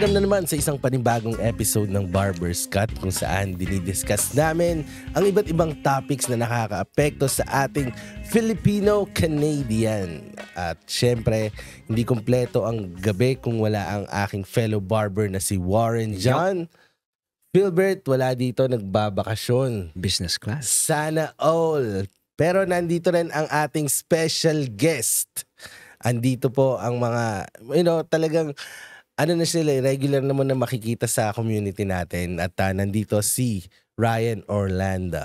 Welcome na naman sa isang panibagong episode ng Barber's Cut kung saan dinidiscuss namin ang iba't ibang topics na nakakaapekto sa ating Filipino-Canadian. At syempre, hindi kompleto ang gabi kung wala ang aking fellow barber na si Warren John. Philbert, wala dito, nagbabakasyon. Business class. Sana all. Pero nandito rin ang ating special guest andito po ang mga, you know, talagang ano na sila, eh, regular naman na makikita sa community natin. At uh, nandito si Ryan Orlando.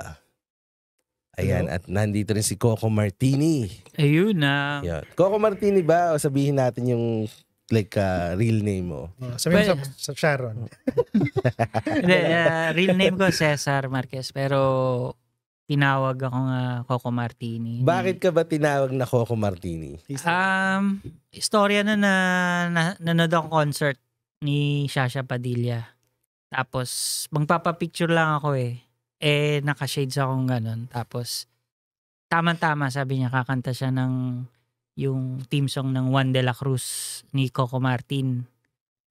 Ayan, Hello? at nandito rin si Coco Martini. Ayun na. Ah. Yun. Coco Martini ba? O sabihin natin yung like uh, real name mo? Uh, sabihin well, sa, sa Sharon. uh, real name ko, Cesar Marquez. Pero tinawag ako uh, Coco Martini. Bakit ka ba tinawag na Coco Martini? Um, istorya na na, na nanood ako concert ni Shasha Padilla. Tapos, magpapapicture lang ako eh. Eh, naka-shades akong ganun. Tapos, tama-tama, sabi niya, kakanta siya ng yung team song ng Juan de la Cruz ni Coco Martin.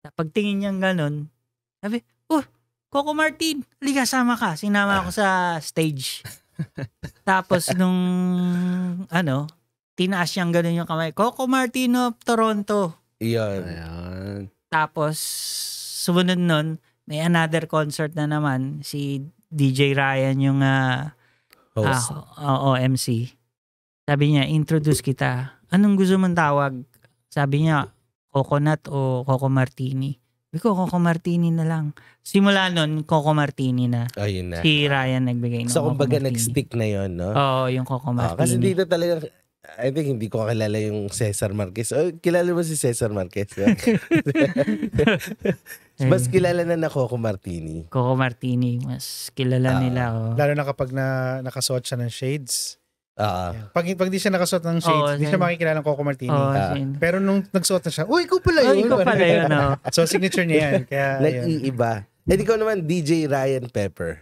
Pagtingin niyang ganun, sabi, oh, Coco Martin, liga, sama ka. Sinama ako sa stage. Tapos nung ano, tinaas niyang ganun yung kamay. Coco Martino of Toronto. Iyon. Ayan. Tapos sumunod nun, may another concert na naman si DJ Ryan yung uh, host. Ah, oo, MC. Sabi niya, introduce kita. Anong gusto mong tawag? Sabi niya, coconut o coco martini ko, Coco Martini na lang. Simula nun, Coco Martini na. Ayun na. Si Ryan nagbigay ng So, Coco kumbaga Martini. nag-stick na yon no? Oo, yung Coco Ah, Martini. kasi dito talaga, I think hindi ko kilala yung Cesar Marquez. Oh, kilala mo si Cesar Marquez? Mas eh. kilala na na Coco Martini. Coco Martini, mas kilala Ah. nila. Oh. Lalo na kapag na, nakasuot siya ng shades. Uh, pag, pag di siya nakasuot ng shades, oh, di siya makikilalang Coco Martini. Oh, uh, pero nung nagsuot na siya, uy, ikaw pala oh, yun. Uy, ikaw pala yun. No? Oh. so, signature niya yan. Kaya, Nag-iiba. Like, eh, ikaw naman, DJ Ryan Pepper.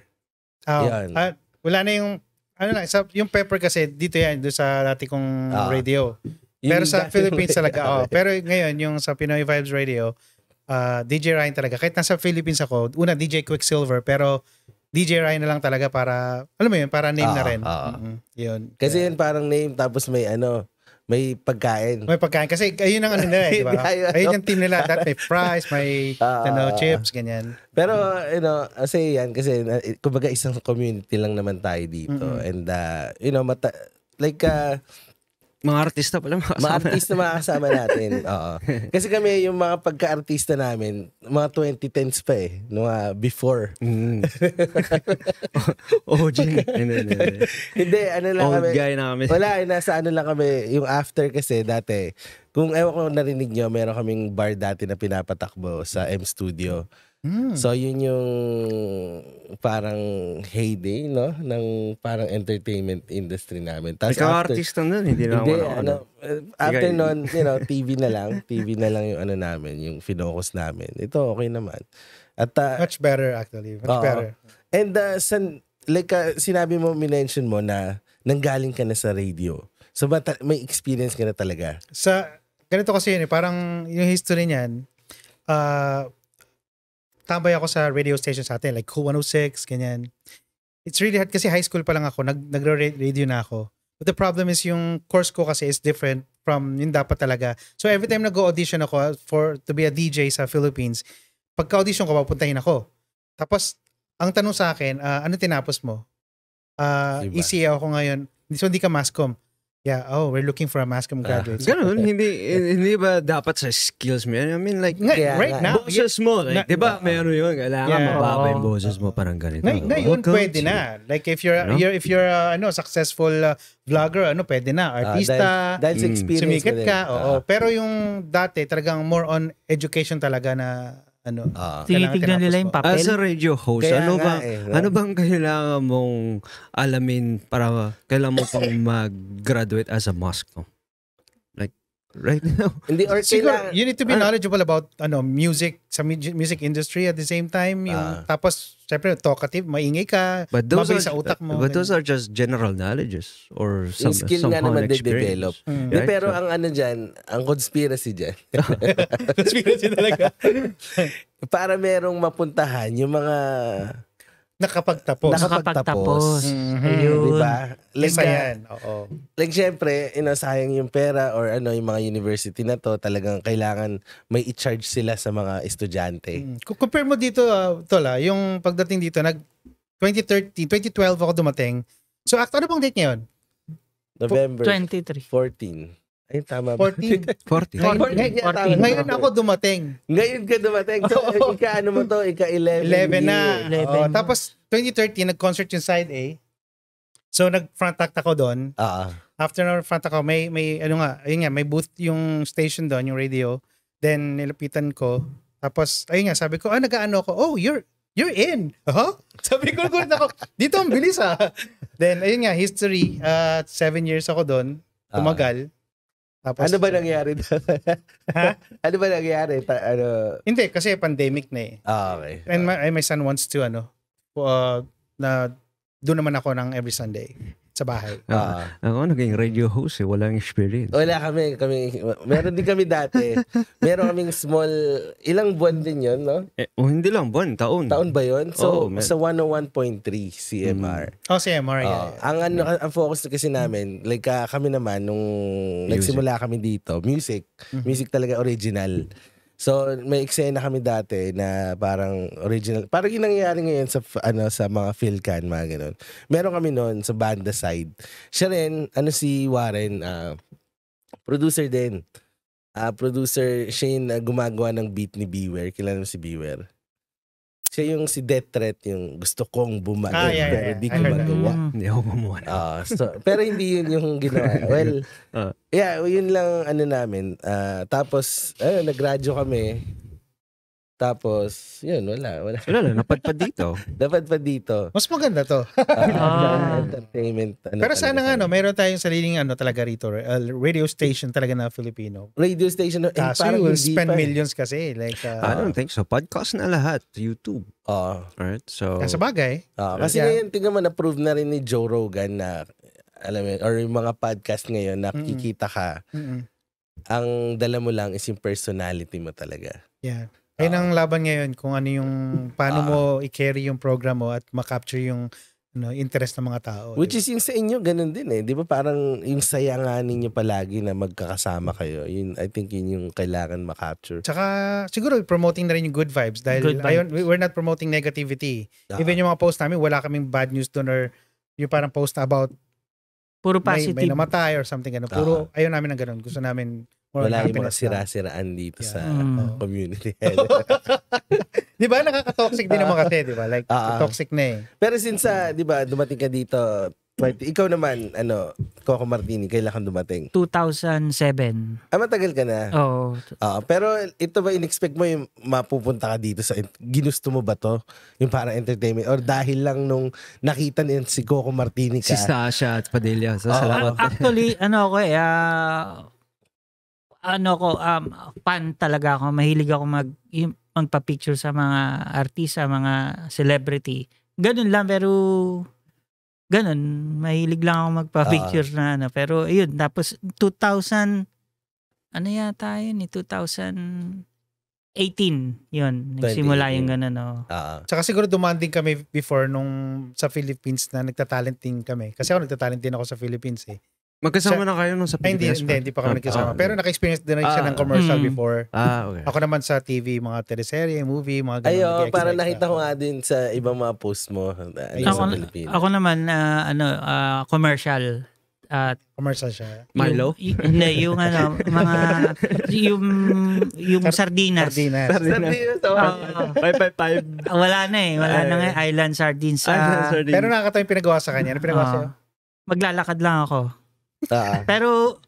Oh, ah, yan. Uh, wala na yung, ano na, sa, yung Pepper kasi, dito yan, doon sa dati kong uh, radio. Pero sa Philippines talaga, oh. Pero ngayon, yung sa Pinoy Vibes Radio, uh, DJ Ryan talaga. Kahit nasa Philippines ako, una DJ Quicksilver, pero DJ Ryan na lang talaga para, alam mo yun, para name uh, na ah, rin. Uh, mm-hmm. Yun. Kasi yun parang name tapos may ano, may pagkain. May pagkain. Kasi ayun ang ano nila eh, di ba? ayun yung team nila. That may fries, may uh, ano, chips, ganyan. Pero, mm-hmm. you know, kasi yan, kasi kumbaga isang community lang naman tayo dito. Mm-hmm. And, uh, you know, mata- like, uh, mga artista pala mga kasama. Mga artista mga kasama natin. Oo. Kasi kami yung mga pagka-artista namin, mga 2010s pa eh, no uh, ah, before. Mm. oh, Jing. Hindi, ano lang Old kami. guy na kami. Wala, eh, nasa ano lang kami, yung after kasi dati. Kung ewan ko narinig nyo, meron kaming bar dati na pinapatakbo sa M Studio. Mm. So yun yung parang heyday no ng parang entertainment industry namin. Tapos Ikaw after, artista nun, hindi na hindi, ano, after nun, you know, TV na lang, TV na lang yung ano namin, yung finocus namin. Ito okay naman. At uh, much better actually, much uh, better. And uh, san, like uh, sinabi mo, minention mo na nanggaling ka na sa radio. So ba, may experience ka na talaga? Sa ganito kasi yun, eh, parang yung history niyan, uh, tambay ako sa radio station sa atin, like Cool 106, ganyan. It's really hard kasi high school pa lang ako, nag, nagre-radio na ako. But the problem is yung course ko kasi is different from yung dapat talaga. So every time nag-audition ako uh, for to be a DJ sa Philippines, pagka-audition ko, papuntahin ako. Tapos, ang tanong sa akin, uh, ano tinapos mo? Uh, diba? ECA ako ngayon. So, hindi ka mascom. Yeah, oh, we're looking for a Mascom ah. graduate. Uh, ganun, okay. hindi, hindi ba dapat sa skills mo yan? I mean, like, nga, yeah, right now, boses mo, like, di ba, may yun, kailangan yeah, mababa yung boses mo, parang ganito. Ngay, ngayon, Welcome pwede na. Like, if you're, you you're if you're, uh, ano, successful uh, vlogger, ano, pwede na, ah, artista, uh, dahil, dahil mm, sa experience sumikat ka, oo. Uh, pero yung dati, talagang more on education talaga na ano uh, ah. tinitingnan nila yung papel as ah, a radio host Kaya ano ba eh, ano bang kailangan mong alamin para kailangan mo pang mag-graduate as a Moscow right now. Hindi or Siguro, you need to be ah. knowledgeable about ano music sa music industry at the same time yung uh, tapos syempre talkative, maingay ka, but those are, sa utak mo. But those are just general knowledges or some, yung skill somehow nga naman develop. Mm. Right? Di, pero so, ang ano diyan, ang conspiracy diyan. conspiracy talaga. Para merong mapuntahan yung mga Nakapagtapos. Nakapagtapos. Mm-hmm. Ayun. Diba? Like, uh, yan. Oo. Like, syempre, you know, sayang yung pera or ano, yung mga university na to, talagang kailangan may i-charge sila sa mga estudyante. Mm. Compare mo dito, uh, Tola, yung pagdating dito, nag 2013, 2012 ako dumating. So, act, ano bang date ngayon? November 23. 14. Ayun, tama ba? 14. 14. Tama. Ngayon ako dumating. Ngayon ka dumating. So, ika ano mo to? Ika 11. 11 na. 11. Oh, tapos, 2013, nag-concert yung side A. So, nag-front act ako doon. Ah. Uh-huh. After na front ako, may, may, ano nga, ayun nga, may booth yung station doon, yung radio. Then, nilapitan ko. Tapos, ayun nga, sabi ko, ah, nag-ano ako, oh, you're, you're in. Huh? Sabi ko, gulat ako, dito ang bilis ah. Then, ayun nga, history, uh, seven years ako doon, ah. tumagal. Uh-huh. Tapos, ano ba eh, nangyari? ha? ano ba nangyari? Pa, ano? Hindi, kasi pandemic na eh. Ah, okay. And my, my son wants to, ano, uh, na doon naman ako ng every Sunday sa bahay. Uh, ako naging radio host eh, walang experience. Wala kami, kami meron din kami dati. meron kaming small, ilang buwan din yon no? Eh, oh, hindi lang buwan, taon. Taon ba yon So, oh, man. sa 101.3 CMR. Mm. Oh, CMR, uh, yeah. Ang, ano, yeah. ang focus kasi namin, like uh, kami naman, nung music. nagsimula kami dito, music, mm-hmm. music talaga original. So may eksena kami dati na parang original. Parang yung nangyayari ngayon sa ano sa mga Philcan mga ganun. Meron kami noon sa banda side. Siya rin ano si Warren uh, producer din. Uh, producer siya yung uh, gumagawa ng beat ni Beware. Kilala mo si Beware? siya yung si Death Threat yung gusto kong bumalik ah, yeah, pero hindi yeah. ko magawa. Mm-hmm. Hindi ako gumawa. Uh, so, pero hindi yun yung ginawa. Well, uh. yeah, yun lang ano namin. Uh, tapos, ayun, nag-radio kami. Tapos, yun, wala. Wala, wala na, napadpad dito. pa dito. Mas maganda to. uh, entertainment. Ano, Pero sana nga, no, mayroon tayong sariling ano talaga rito, uh, radio station talaga na Filipino. Radio station. Eh, Kaso you will spend pa. Eh. millions kasi. Like, uh, I don't think so. Podcast na lahat. YouTube. Uh, ah. right? so... Kasi bagay. Uh, kasi yeah. ngayon, tingnan mo, na-prove na rin ni Joe Rogan na, alam mo, or yung mga podcast ngayon, nakikita ka, mm-hmm. ang dala mo lang is yung personality mo talaga. Yeah. Ayun ang laban ngayon kung ano yung paano ah. mo i-carry yung program mo at ma-capture yung ano, interest ng mga tao. Which diba? is yung sa inyo ganun din eh, 'di ba? Parang yung saya nga ninyo palagi na magkakasama kayo. Yun I think yun yung kailangan ma-capture. Tsaka siguro promoting na rin yung good vibes dahil good vibes. Ayun, we're not promoting negativity. uh Even yung mga post namin, wala kaming bad news doon or yung parang post about Puro positive. May, may namatay or something ganun. Puro uh-huh. ayun namin ng ganun. Gusto namin wala yung mga sira-siraan dito yeah. sa mm. community. di ba? Nakaka-toxic din naman kasi, di ba? Like, uh, toxic na eh. Pero since, uh, di ba, dumating ka dito, 20, ikaw naman, ano, Coco Martini, kailan kang dumating? 2007. Ah, matagal ka na? Oo. Uh, pero ito ba, in-expect mo yung mapupunta ka dito sa, ginusto mo ba to? Yung para entertainment? Or dahil lang nung nakita ni si Coco Martini ka? Si Sasha at Padilla. So, uh, salamat. Actually, ano ako eh, uh, ano ko, um, fan talaga ako. Mahilig ako mag, magpa-picture sa mga artista, mga celebrity. Ganun lang, pero ganun. Mahilig lang ako magpa-picture uh, na ano. Pero ayun tapos 2000, ano yata yun eh, 2000, yun. Nagsimula 2018. yung ganun, no. Uh-huh. Ah. Tsaka siguro dumaan kami before nung sa Philippines na nagtatalenting kami. Kasi ako nagtatalent din ako sa Philippines eh. Magkasama siya, na kayo nung sa Pilipinas? hindi, hindi, hindi pa kami ah, nagkasama. Ah, Pero naka-experience din na ah, siya ng ah. commercial mm, before. Ah, okay. Ako naman sa TV, mga teleserye, movie, mga ganun. Ay, para nakita ko nga din sa ibang mga post mo uh, ako, sa Pilipinas. Ako naman, uh, ano, uh, commercial. At uh, commercial siya. Milo? Hindi, yung, yung ano, mga, yung, yung Sar- sardinas. Sardinas. Sardinas. Five, five, five. Wala na eh. Wala Ay. na nga. Island sardines. Island sardines. Pero nakakatawa yung pinagawa sa kanya. Ano pinagawa uh, sa'yo? Maglalakad lang ako. Ah. pero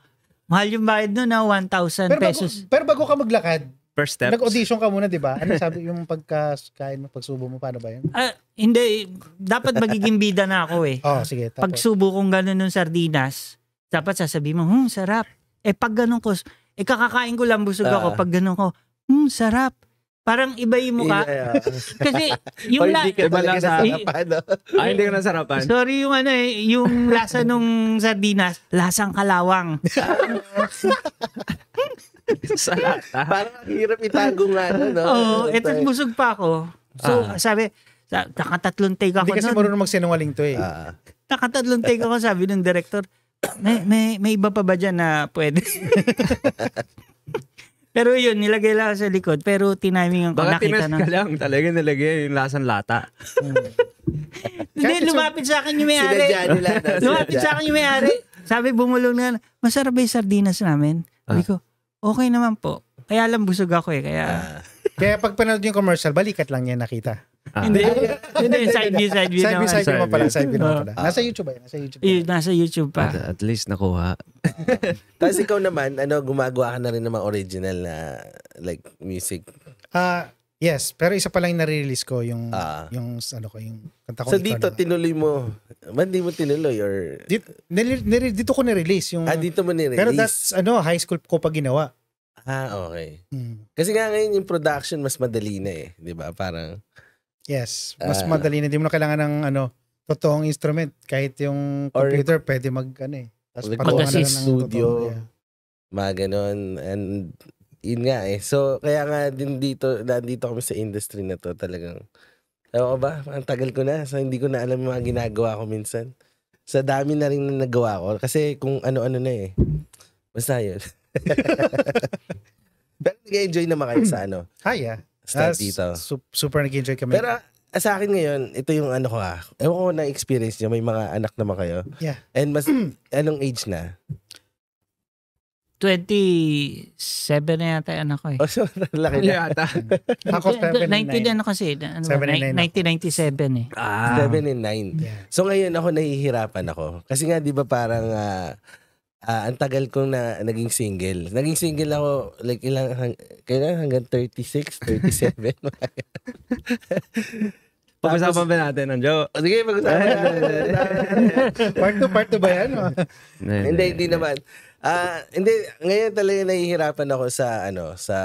mahal yung bayad nun ah, na 1,000 pero bago, pesos. Pero bago ka maglakad, First steps. Nag-audition ka muna, di ba? Ano sabi yung pagkain mo, pagsubo mo, paano ba yun? Uh, hindi, dapat magiging bida na ako eh. oh, sige. Tapos. Pagsubo kong ganun ng sardinas, dapat sasabihin mo, hmm, sarap. Eh pag ganun ko, eh kakakain ko lang busog uh, ako, pag ganun ko, hmm, sarap. Parang iba yung mukha. Kasi yung lasa... Hindi ka iba lang nasarapan. No? Ay, ah, hindi ka nasarapan. Sorry yung ano eh, yung lasa nung sardinas, lasang kalawang. Salata. Parang hirap itago nga ano, no? Oo, oh, eto busog pa ako. So, ah. sabi, sa, nakatatlong take ako. Hindi kasi nun. marunong magsinungaling to eh. Ah. Nakatatlong take ako, sabi ng director, may, may, may iba pa ba dyan na pwede? Pero yun, nilagay lang sa likod. Pero tinamingan ko, Baka nakita na. ka lang. Talaga nilagay yung lasang lata. Hindi, lumapit sa akin yung may-ari. Sinadya lumapit sinadya. sa akin yung may-ari. Sabi, bumulong na, masarap yung sardinas namin? Sabi ah. ko, okay naman po. Kaya lang busog ako eh, kaya... Ah. Kaya pag panood yung commercial, balikat lang yan nakita. Ah. Hindi. Hindi, side view, side view side naman. Side view, side view pala, side view naman pala. Nasa YouTube ba eh, yun? Nasa YouTube. Eh, nasa YouTube pa. At, at least nakuha. Tapos ikaw naman, ano, gumagawa ka na rin ng mga original na like music. Ah, uh, Yes, pero isa pa lang na-release ko yung uh, yung ano ko yung kanta ko. So dito na, tinuloy mo. Man di mo tinuloy or dito, nil, nil, dito ko na-release yung Ah, dito mo ni-release. Pero that's ano, high school ko pa ginawa. Ah, okay. Mm. Kasi nga ngayon yung production mas madali na eh, 'di ba? Parang Yes, mas uh, madali na. Hindi mo na kailangan ng ano, totoong instrument. Kahit yung computer, or, pwede mag, ano eh. Tapos na lang studio, mga ganun. And yun nga eh. So, kaya nga din dito, nandito kami sa industry na to talagang. Ewan ko ba? Ang tagal ko na. So, hindi ko na alam yung mga ginagawa ko minsan. Sa so, dami na rin na nagawa ko. Kasi kung ano-ano na eh. Basta yun. Pero nag-enjoy naman kayo sa ano. Kaya. Ah, yeah start As, dito. Su- super nag-enjoy kami. Pero ah, sa akin ngayon, ito yung ano ko ah. Ewan ko na-experience niya. May mga anak naman kayo. Yeah. And mas, anong age na? 27 na yata anak ko eh. Oh, so, laki na. Yata. ako 7 and ano kasi. Ano, 1997 eh. Ah. 7 Yeah. So ngayon ako nahihirapan ako. Kasi nga di ba parang uh, uh, ang tagal kong na, naging single. Naging single ako, like, ilang, hang, kailan hanggang 36, 37. Pag-usapan ba natin ang Joe? Oh, sige, pag-usapan part 2, part 2 ba yan? hindi, hindi naman. Ah, uh, hindi ngayon talaga nahihirapan ako sa ano, sa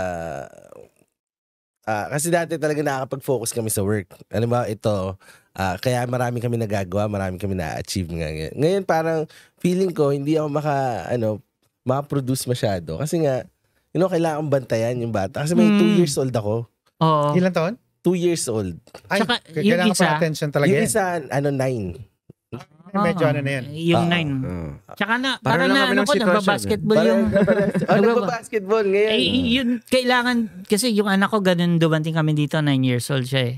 uh, kasi dati talaga nakakapag-focus kami sa work. Ano ba ito? Uh, kaya marami kami nagagawa, marami kami na-achieve ngayon. Ngayon parang feeling ko hindi ako maka ano ma-produce masyado kasi nga you know kailangan bantayan yung bata kasi may 2 mm. years old ako. Oo. Ilan taon? 2 years old. Ay, Saka, kailangan isa, pa attention talaga. Yung isa ano 9. Oh, ah, medyo ano na yan. Yung 9. Uh, uh, Tsaka na, para na, ano ko, nagbabasketball basketball yung... oh, ano nagpa-basketball ngayon. Eh, yun, kailangan, kasi yung anak ko, ganun dumating kami dito, 9 years old siya eh.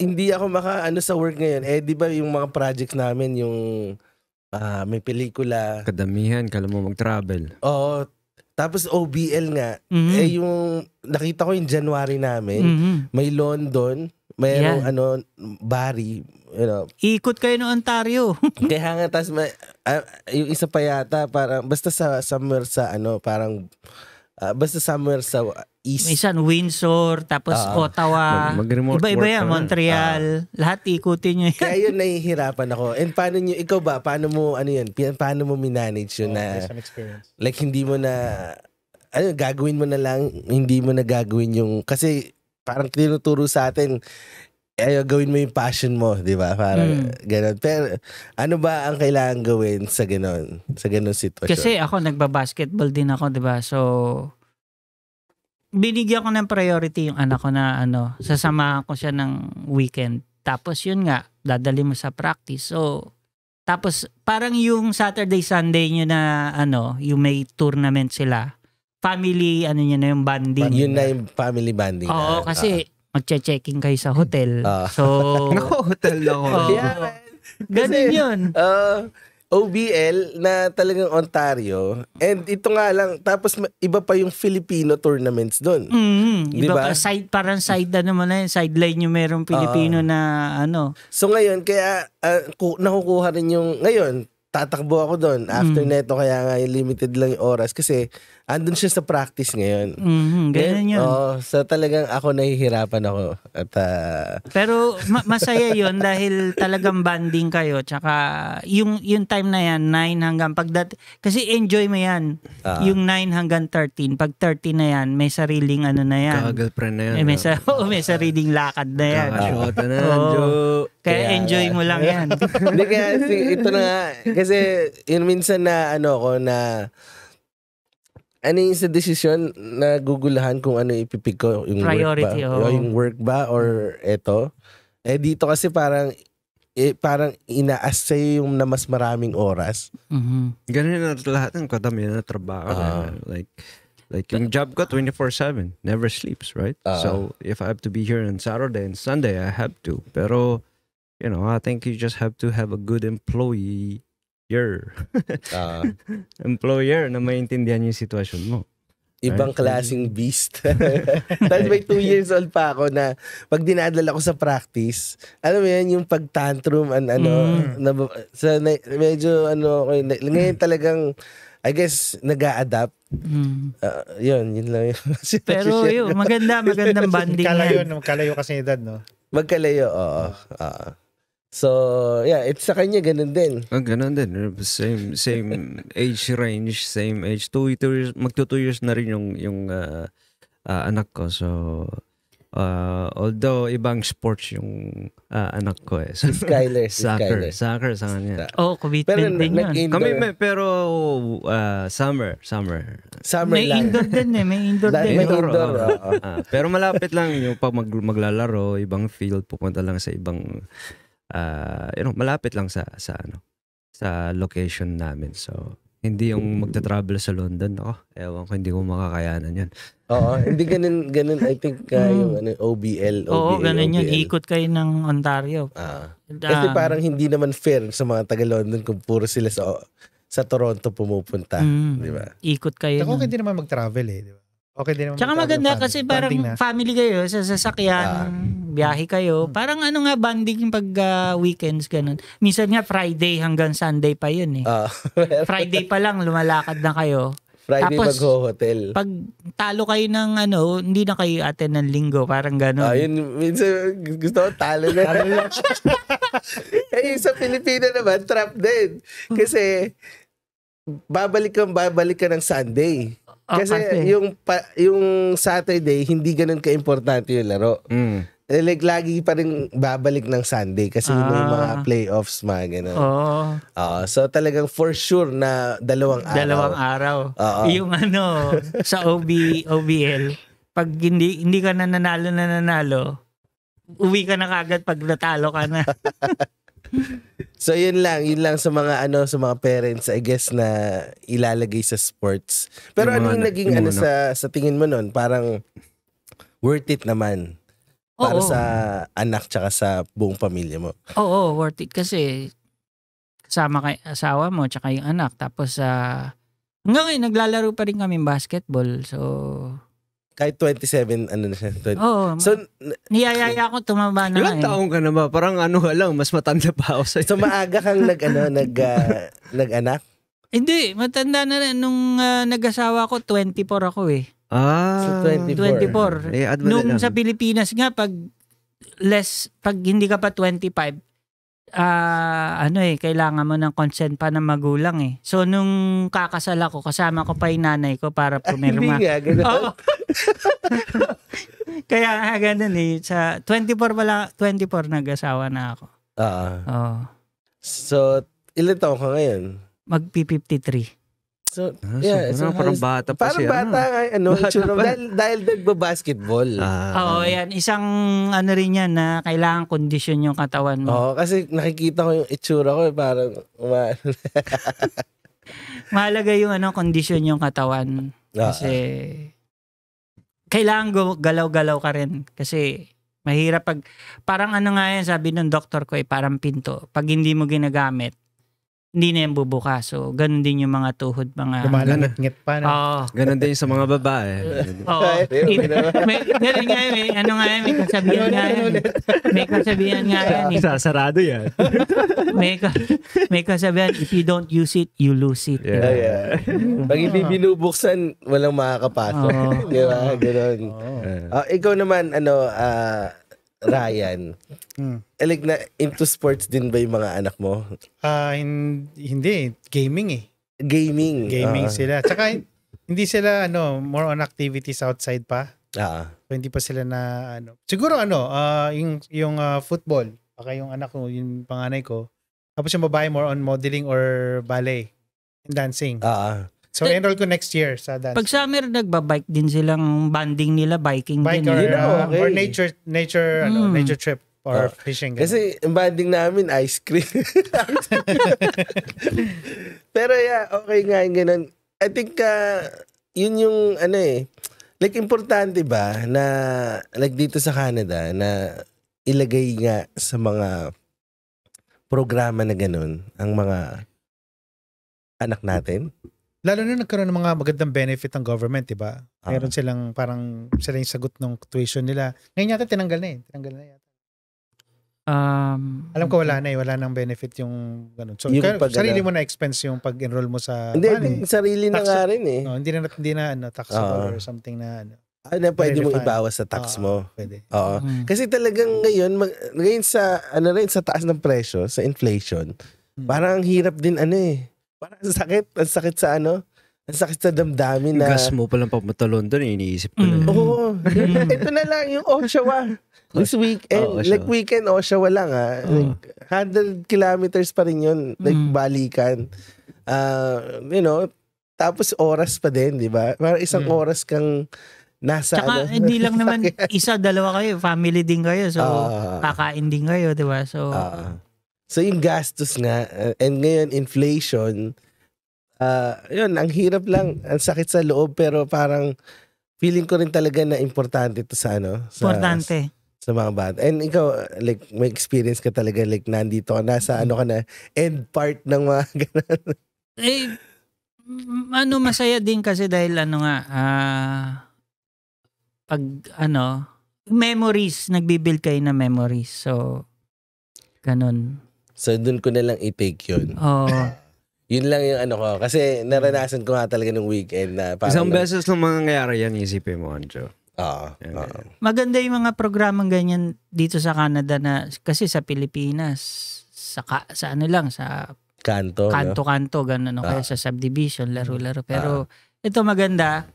hindi ako maka ano sa work ngayon. Eh, di ba yung mga projects namin, yung uh, may pelikula. Kadamihan, kala mo mag-travel. Oo. Tapos OBL nga, mm-hmm. eh yung nakita ko in January namin, mm-hmm. may London, mayroong yeah. ano, Bari, you know. Ikot kayo ng Ontario. kaya nga, tapos may, uh, yung isa pa yata, parang, basta sa somewhere sa ano, parang, uh, basta somewhere sa East. Minsan Windsor, tapos uh, Ottawa. Iba-iba yan, Montreal. Uh, lahat ikutin nyo yan. Kaya yun, nahihirapan ako. And paano nyo, ikaw ba, paano mo, ano yun, paano mo minanage yun oh, na, like hindi mo na, ano, gagawin mo na lang, hindi mo na gagawin yung, kasi parang tinuturo sa atin, ayo gawin mo yung passion mo, 'di ba? Parang mm. ganun. Pero ano ba ang kailangan gawin sa ganun, sa ganung sitwasyon? Kasi ako nagba-basketball din ako, 'di ba? So binigyan ko ng priority yung anak ko na ano, sasamahan ko siya ng weekend. Tapos yun nga, dadali mo sa practice. So, tapos parang yung Saturday, Sunday nyo na ano, yung may tournament sila. Family, ano nyo na yung bonding. Yun na yung family bonding. Oo, na. kasi uh. magche-checking kayo sa hotel. Uh. So, no, hotel lang. Oh, yeah. Ganun yun. Uh, OBL na talagang Ontario. And ito nga lang, tapos iba pa yung Filipino tournaments doon. Mm-hmm. Diba? Iba pa, side, parang side na naman na yun, sideline yung merong ah. Filipino uh, na ano. So ngayon, kaya uh, nakukuha rin yung, ngayon, tatakbo ako doon after mm. neto kaya nga limited lang yung oras kasi andun siya sa practice ngayon. Mm-hmm, ganyan yun. Oh, so talagang ako nahihirapan ako. At, uh... Pero ma- masaya yun dahil talagang banding kayo. Tsaka yung, yung time na yan, 9 hanggang pagdat... Kasi enjoy mo yan. Uh-huh. Yung 9 hanggang 13. Pag 13 na yan, may sariling ano na yan. Kagalpren na yan. Eh, may, sa- oh, may sariling lakad na yan. Kakashota na yan, oh, Kaya, kaya enjoy mo lang yan. Hindi, kaya ito na nga. Kasi yun minsan na ano ko na ano yung sa decision na gugulahan kung ano ipipig ko? Yung Priority, work ba? Oh. Yung work ba or eto? Eh dito kasi parang eh, parang inaas sa'yo yung na mas maraming oras. Mm-hmm. Ganun na lahat ng kadami na trabaho. Uh, like, like yung job ko 24-7, never sleeps, right? Uh, so, if I have to be here on Saturday and Sunday, I have to. Pero, you know, I think you just have to have a good employee employer. uh, employer na maintindihan yung sitwasyon mo. Ibang right? klaseng beast. Tapos may two years old pa ako na pag dinadala ko sa practice, alam mo yan, yung pag-tantrum, an, ano, mm. na, sa, na, medyo ano, okay, na, ngayon talagang, I guess, nag adapt Mm. Uh, yun, yun lang yun. Pero yun, maganda, magandang banding. Kalayo, kalayo kasi edad, no? Magkalayo, oo. Uh, oo. So, yeah, it's sa kanya ganun din. oh, ganun din. Same same age range, same age. Two, two years, magto two years na rin yung, yung uh, uh, anak ko. So, uh, although ibang sports yung uh, anak ko eh. So, Skyler. soccer. Skyler. Soccer sa kanya. Oh, commitment pero, din like Kami may, pero uh, summer. Summer. Summer may lang. indoor din eh. May indoor din. May indoor. indoor oh. uh, pero malapit lang yung pag mag, maglalaro, ibang field, pupunta lang sa ibang uh, you know, malapit lang sa sa ano sa location namin. So hindi yung magta-travel sa London ako. Oh, ewan ko, hindi ko makakayanan yun. Oo, hindi ganun, ganun, I think, uh, yung ano, OBL, OBL, Oo, ganun OBL. yun. Ikot kayo ng Ontario. Ah. Kasi um, parang hindi naman fair sa mga taga-London kung puro sila sa sa Toronto pumupunta, mm, di ba? Ikot kayo. Ako hindi naman mag-travel eh, di ba? Okay din naman. Tsaka maganda kasi parang family kayo sa sasakyan, uh, biyahe kayo. Parang ano nga banding pag uh, weekends ganun. Minsan nga Friday hanggang Sunday pa 'yun eh. Uh, Friday pa lang lumalakad na kayo. Friday Tapos, mag-hotel. Pag talo kayo ng ano, hindi na kayo atin ng linggo, parang gano'n. Ayun, yun, minsan gusto ko talo na. eh, sa Pilipino naman, trap din. Kasi, babalik kang babalik ka ng Sunday. Ah, kasi okay. yung pa, yung Saturday hindi ganoon kaimportante yung laro. Mm. Eh, like lagi pa rin babalik ng Sunday kasi ah. yung mga ah. playoffs mga ganun. Oo. Oh. so talagang for sure na dalawang araw. Dalawang araw. Oo. Yung ano sa OB OBL pag hindi hindi ka na nanalo na nanalo, uwi ka na kagad pag natalo ka na. so yun lang, yun lang sa mga ano sa mga parents I guess na ilalagay sa sports. Pero yung ano yung naging yung ano na. sa sa tingin mo noon? Parang worth it naman. para oo. sa anak tsaka sa buong pamilya mo. Oo, oo worth it kasi kasama kay asawa mo tsaka yung anak tapos sa uh, ngayon naglalaro pa rin kami basketball. So kahit 27, ano na siya. 20. Oo. So, niyayaya ko tumaba na. Ilang eh. taong ka na ba? Parang ano ka lang, mas matanda pa ako sa'yo. So, maaga kang nag, ano, nag, uh, nag-anak? Hindi, matanda na rin. Nung uh, nag-asawa ko, 24 ako eh. Ah. So, 24. 24. Eh, Nung lang. sa Pilipinas nga, pag less, pag hindi ka pa 25, uh, ano eh, kailangan mo ng consent pa ng magulang eh. So, nung kakasal ako, kasama ko pa yung nanay ko para pumirma. Hindi nga, ganun. Oo. Kaya ganun eh. Sa 24 wala, 24 nag-asawa na ako. Oo. Uh, ah. Oo. So, ilan taon ka ngayon? Magpi-53. So, ah, yeah, so, so parang bata pa parang siya. Parang bata, ano, ano bata itsura, dahil, dahil nagba-basketball. Ah. Oo, oh, yan. Isang ano rin yan na kailangan kondisyon yung katawan mo. Oo, oh, kasi nakikita ko yung itsura ko, eh, parang umaano Mahalaga yung ano, kondisyon yung katawan. Kasi, kailangan galaw-galaw ka rin. Kasi, mahirap pag, parang ano nga yan, sabi ng doktor ko eh, parang pinto. Pag hindi mo ginagamit, hindi na yan bubuka. So, ganun din yung mga tuhod, mga... Lumalangit-ngit pa. Na. Oo. Ganun din sa mga babae. Oo. may, ganun nga yun, may, eh. ano nga yun, may kasabihan nga yun. May kasabihan nga yun. Eh. Sarado yan. may, ka, may kasabihan, if you don't use it, you lose it. Yeah, diba? yeah. Pag hindi binubuksan, walang makakapasok. Oh. Di ba? Ganun. Oh. Uh, ikaw naman, ano, ah... Uh, Ryan, mm. eh, like na into sports din ba yung mga anak mo? Uh, hindi, gaming eh. Gaming. Gaming uh. Ah. -huh. sila. Tsaka hindi sila ano, more on activities outside pa. Ah. Uh -huh. So, hindi pa sila na ano. Siguro ano, uh, yung yung uh, football, baka yung anak ko, yung panganay ko. Tapos yung babae more on modeling or ballet and dancing. Ah. Uh -huh. So, the, enroll ko next year sa dance. Pag summer, nagbabike din silang banding nila, biking Bike din. Eh. Or, Uh, okay. or nature, nature, mm. ano, hmm. nature trip or oh. fishing. Ganun. Kasi ang banding namin, ice cream. Pero yeah, okay nga yung ganun. I think uh, yun yung ano eh, like importante ba na like dito sa Canada na ilagay nga sa mga programa na ganun ang mga anak natin? Lalo na nagkaroon ng mga magandang benefit ng government, di ba? Ah. Meron silang parang sila yung sagot ng tuition nila. Ngayon yata tinanggal na eh. Tinanggal na yata. Um, Alam ko wala na eh, wala nang benefit yung ganun. So, yung kaya, sarili ano? mo na expense yung pag-enroll mo sa Hindi, money. sarili na nga rin eh. No, hindi na hindi na ano, taxable uh, or something na ano. Ano na pwede mong ibawas sa tax uh, mo. Pwede. Oo. Hmm. Kasi talagang ngayon, mag, ngayon sa ano rin sa taas ng presyo, sa inflation, hmm. parang hirap din ano eh Parang ang sakit. Ang sakit sa ano. Ang sakit sa damdamin na... Gas mo palang papunta London, iniisip ko na mm. yun. Oo. Mm. ito na lang yung Oshawa. This oh, weekend. Eh, oh, Oshawa. Like weekend, Oshawa lang ha. Ah. Oh. Like, 100 kilometers pa rin yun. Like mm. balikan. Uh, you know, tapos oras pa din, di ba? Parang isang mm. oras kang nasa Tsaka, ano. hindi lang naman isa, dalawa kayo. Family din kayo. So, uh, kakain din kayo, di ba? So, uh, So yung gastos nga, uh, and ngayon inflation, uh, yun, ang hirap lang, ang sakit sa loob, pero parang feeling ko rin talaga na importante to sa ano. Sa, importante. Sa, mga bata. And ikaw, like, may experience ka talaga, like, nandito ka na sa mm-hmm. ano ka na, end part ng mga ganun. Eh, mm, ano, masaya din kasi dahil ano nga, uh, pag ano, memories, nagbibuild kayo na memories. So, ganun. So, doon ko na lang i-take yun. Oo. Oh. yun lang yung ano ko. Kasi naranasan ko nga talaga ng weekend na parang... Isang beses lang mangyayari yan, isipin mo, Anjo. Oo. Okay. oo. Maganda yung mga programang ganyan dito sa Canada na... Kasi sa Pilipinas, sa, ka, sa ano lang, sa... Kanto. Kanto-kanto, no? ganun. No? Kaya ah. sa subdivision, laro-laro. Ah. Pero ah. ito maganda.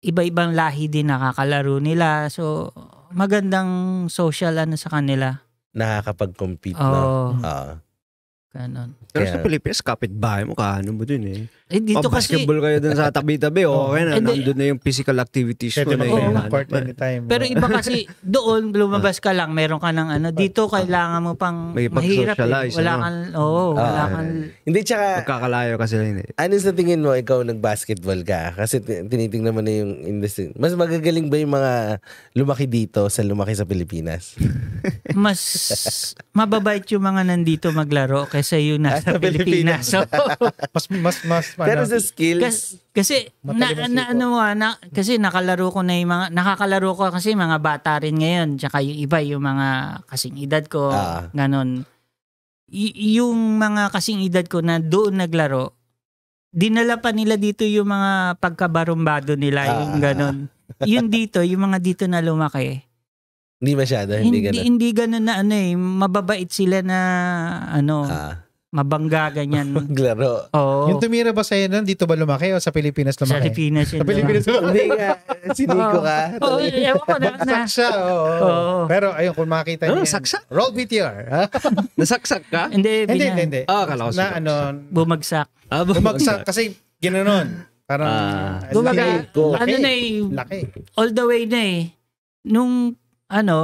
Iba-ibang lahi din nakakalaro nila. So, magandang social ano sa kanila nakakapag-compete. Oh. No? Uh, Ganon. Pero Kaya, sa Pilipinas, kapit bahay mo, kaano mo dun eh. Eh, dito oh, kasi basketball kayo dun sa tabi-tabi, oh, okay na. Eh, nandoon na yung physical activities mo. Na oh, court anytime. Pero iba kasi, doon, lumabas ka lang, meron ka ng ano. Dito, ah. kailangan mo pang May mahirap. Eh. Wala ano? kang, oh, uh, wala kang... Hindi, tsaka... Magkakalayo kasi hindi. Ano sa tingin mo, ikaw nag-basketball ka? Kasi tinitingnan mo na yung industry. Mas magagaling ba yung mga lumaki dito sa lumaki sa Pilipinas? Mas mababait yung mga nandito maglaro kaysa yung nasa Pilipinas. So, mas, mas, mas pero sa skills. Kasi, na, na, ano, na, kasi nakalaro ko na yung mga, nakakalaro ko kasi mga bata rin ngayon. Tsaka yung iba, yung mga kasing edad ko, ah. ganon. Y- yung mga kasing edad ko na doon naglaro, dinala pa nila dito yung mga pagkabarumbado nila, ah. yung ganon. Yun dito, yung mga dito na lumaki. Hindi masyado, hindi, hindi ganun. Hindi ganun na ano eh, mababait sila na ano. Ah mabangga ganyan. Maglaro. Oo. Yung tumira ba sa'yo nun, dito ba lumaki o sa Pilipinas lumaki? Sa Pilipinas yun. Sa Pilipinas lumaki. Hindi ka, sinigo ka. Oo, eh, ewan ko na. Nasaksak siya, oo. oo. Pero ayun, kung makita ano, niyo. Oh, saksak? Roll VTR. Nasaksak ka? Hindi, hindi, hindi, hindi. Ah, kala ko Na ano, bumagsak. Ah, bumagsak. kasi ginanon. Parang, ah, gumaga, eh, ano na eh, laki. all the way na eh. Nung, ano,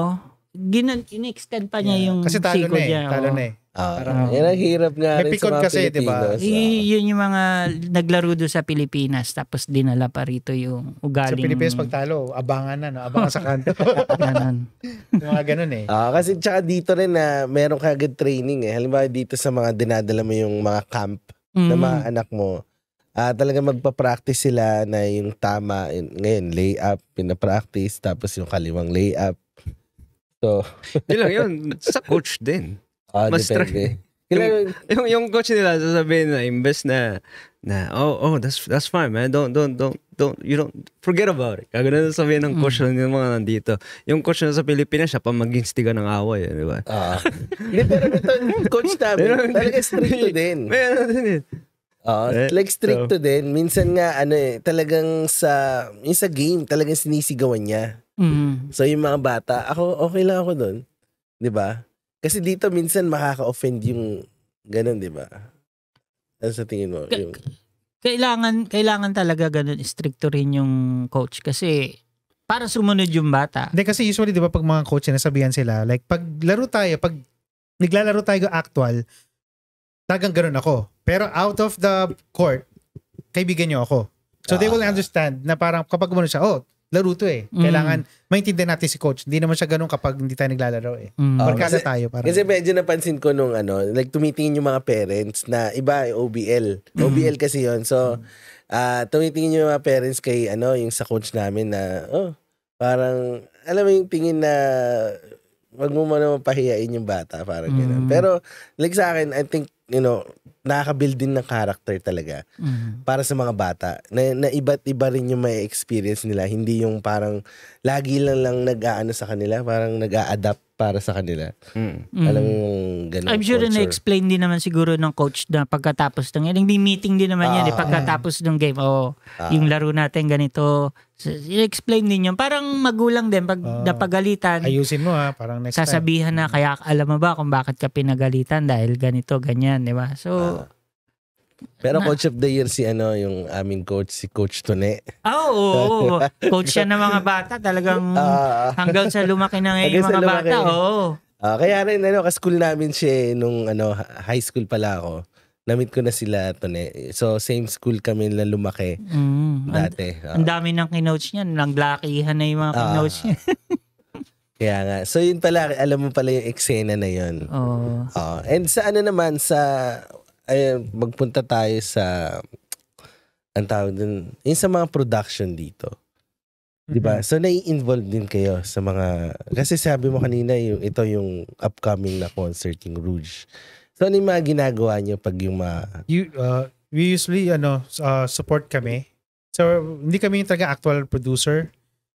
ginan, in-extend pa niya yeah. yung Kasi talo na eh, talo na eh. Uh, yan ang hirap nga rin sa mga kasi, Pilipinos. Diba? Ah. Y- yun yung mga naglaro doon sa Pilipinas tapos dinala pa rito yung ugaling. Sa Pilipinas pagtalo, abangan na, no? abangan sa kanto. ganun. mga ganun eh. Uh, kasi tsaka dito rin na uh, meron ka agad training eh. Halimbawa dito sa mga dinadala mo yung mga camp mm. na mga anak mo. Uh, talaga magpa-practice sila na yung tama, yun, ngayon lay layup, pinapractice, tapos yung kaliwang lay-up. So, yun lang yun, sa coach din. Ah, mas depende. yung, yung, yung coach nila sasabihin na imbes na na oh oh that's that's fine man don't don't don't don't you don't forget about it kagano na sabihin ng coach mm. ng mga nandito yung coach na sa Pilipinas siya pa maging stiga ng away eh, di ba ah hindi pero ito coach namin talaga strict din meron din eh Oh, uh, like stricto so, din. Minsan nga ano eh, talagang sa yung sa game talagang sinisigawan niya. Mm. So yung mga bata, ako okay lang ako doon. 'Di ba? Kasi dito minsan makaka-offend yung ganun, di ba? Ano sa tingin mo? Ka- yung... Kailangan, kailangan talaga ganun, stricto rin yung coach. Kasi para sumunod yung bata. Hindi kasi usually, di ba, pag mga coach, na sabihan sila, like, pag laro tayo, pag naglalaro tayo actual, tagang ganun ako. Pero out of the court, kaibigan niyo ako. So ah. they will understand na parang kapag gumano siya, oh, laro to eh. Kailangan mm. maintindihan natin si coach. Hindi naman siya ganun kapag hindi tayo naglalaro eh. Mm. Barkada kasi, tayo. para. Kasi medyo napansin ko nung ano, like tumitingin yung mga parents na iba eh, OBL. Mm. OBL kasi yon So, uh, tumitingin yung mga parents kay ano, yung sa coach namin na, oh, parang, alam mo yung tingin na wag mo man mapahiyain yung bata. Parang mm. gano'n. Pero, like sa akin, I think, you know, nakaka-build din ng character talaga mm-hmm. para sa mga bata. Na, na iba't iba rin yung may experience nila. Hindi yung parang lagi lang lang nag-aano sa kanila, parang nag-a-adapt para sa kanila. Mm. Alam mo yung ganun I'm sure na-explain din naman siguro ng coach na pagkatapos ng yun. May meeting din naman ah, yan eh, ah. pagkatapos ng game. Oh, ah, yung laro natin ganito. So, I-explain din yun. Parang magulang din pag oh, napagalitan. Ayusin mo ha, ah, parang next sasabihan time. Sasabihan na kaya alam mo ba kung bakit ka pinagalitan dahil ganito, ganyan, di ba? So, ah pero na. coach of the year si ano, yung aming coach, si Coach Tune. Oh, ah, oh, oo. coach siya ng mga bata. Talagang uh, hanggang sa lumaki na ngayon yung mga lumaki. bata. Oo. Uh, kaya rin, ano, ka-school namin siya eh, nung ano, high school pala ako. Namit ko na sila, Tune. So, same school kami na lumaki mm, dati. Uh, ang dami ng kinoach niya. Naglakihan na yung mga kinoach uh, niya. Kaya nga. So yun pala, alam mo pala yung eksena na yun. Oo. Oh. Uh, and sa ano naman, sa ay, magpunta tayo sa, ang tawag din, yung sa mga production dito. Di ba? Mm-hmm. So, nai-involve din kayo sa mga... Kasi sabi mo kanina, yung, ito yung upcoming na concert, yung Rouge. So, ano yung mga ginagawa nyo pag yung mga... You, uh, we usually, ano, uh, support kami. So, hindi kami yung talaga actual producer.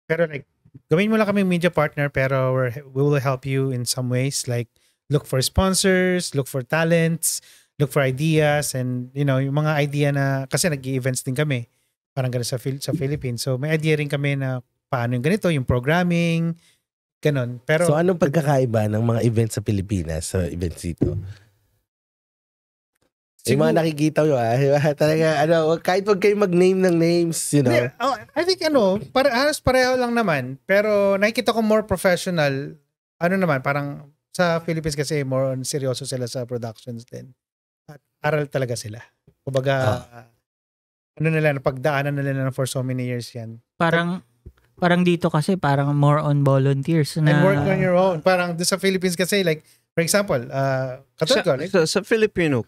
Pero like, gawin mo lang kami media partner, pero we're, we will help you in some ways. Like, look for sponsors, look for talents, look for ideas and you know yung mga idea na kasi nag-events din kami parang ganun sa sa Philippines so may idea rin kami na paano yung ganito yung programming ganun pero So anong pagkakaiba ng mga events sa Pilipinas sa events dito Siguro, yung mga nakikita nyo ah, talaga ano, kahit wag kayo mag-name ng names, you know. Hindi, oh, I think ano, para, halos pareho lang naman, pero nakikita ko more professional, ano naman, parang sa Philippines kasi more on seryoso sila sa productions din at aral talaga sila. Kumbaga, ah. ano nila, napagdaanan nila na for so many years yan. Parang, parang dito kasi, parang more on volunteers na... And work on your own. Parang sa Philippines kasi, like, for example, uh, ah, katulad ko, like, sa, sa Filipino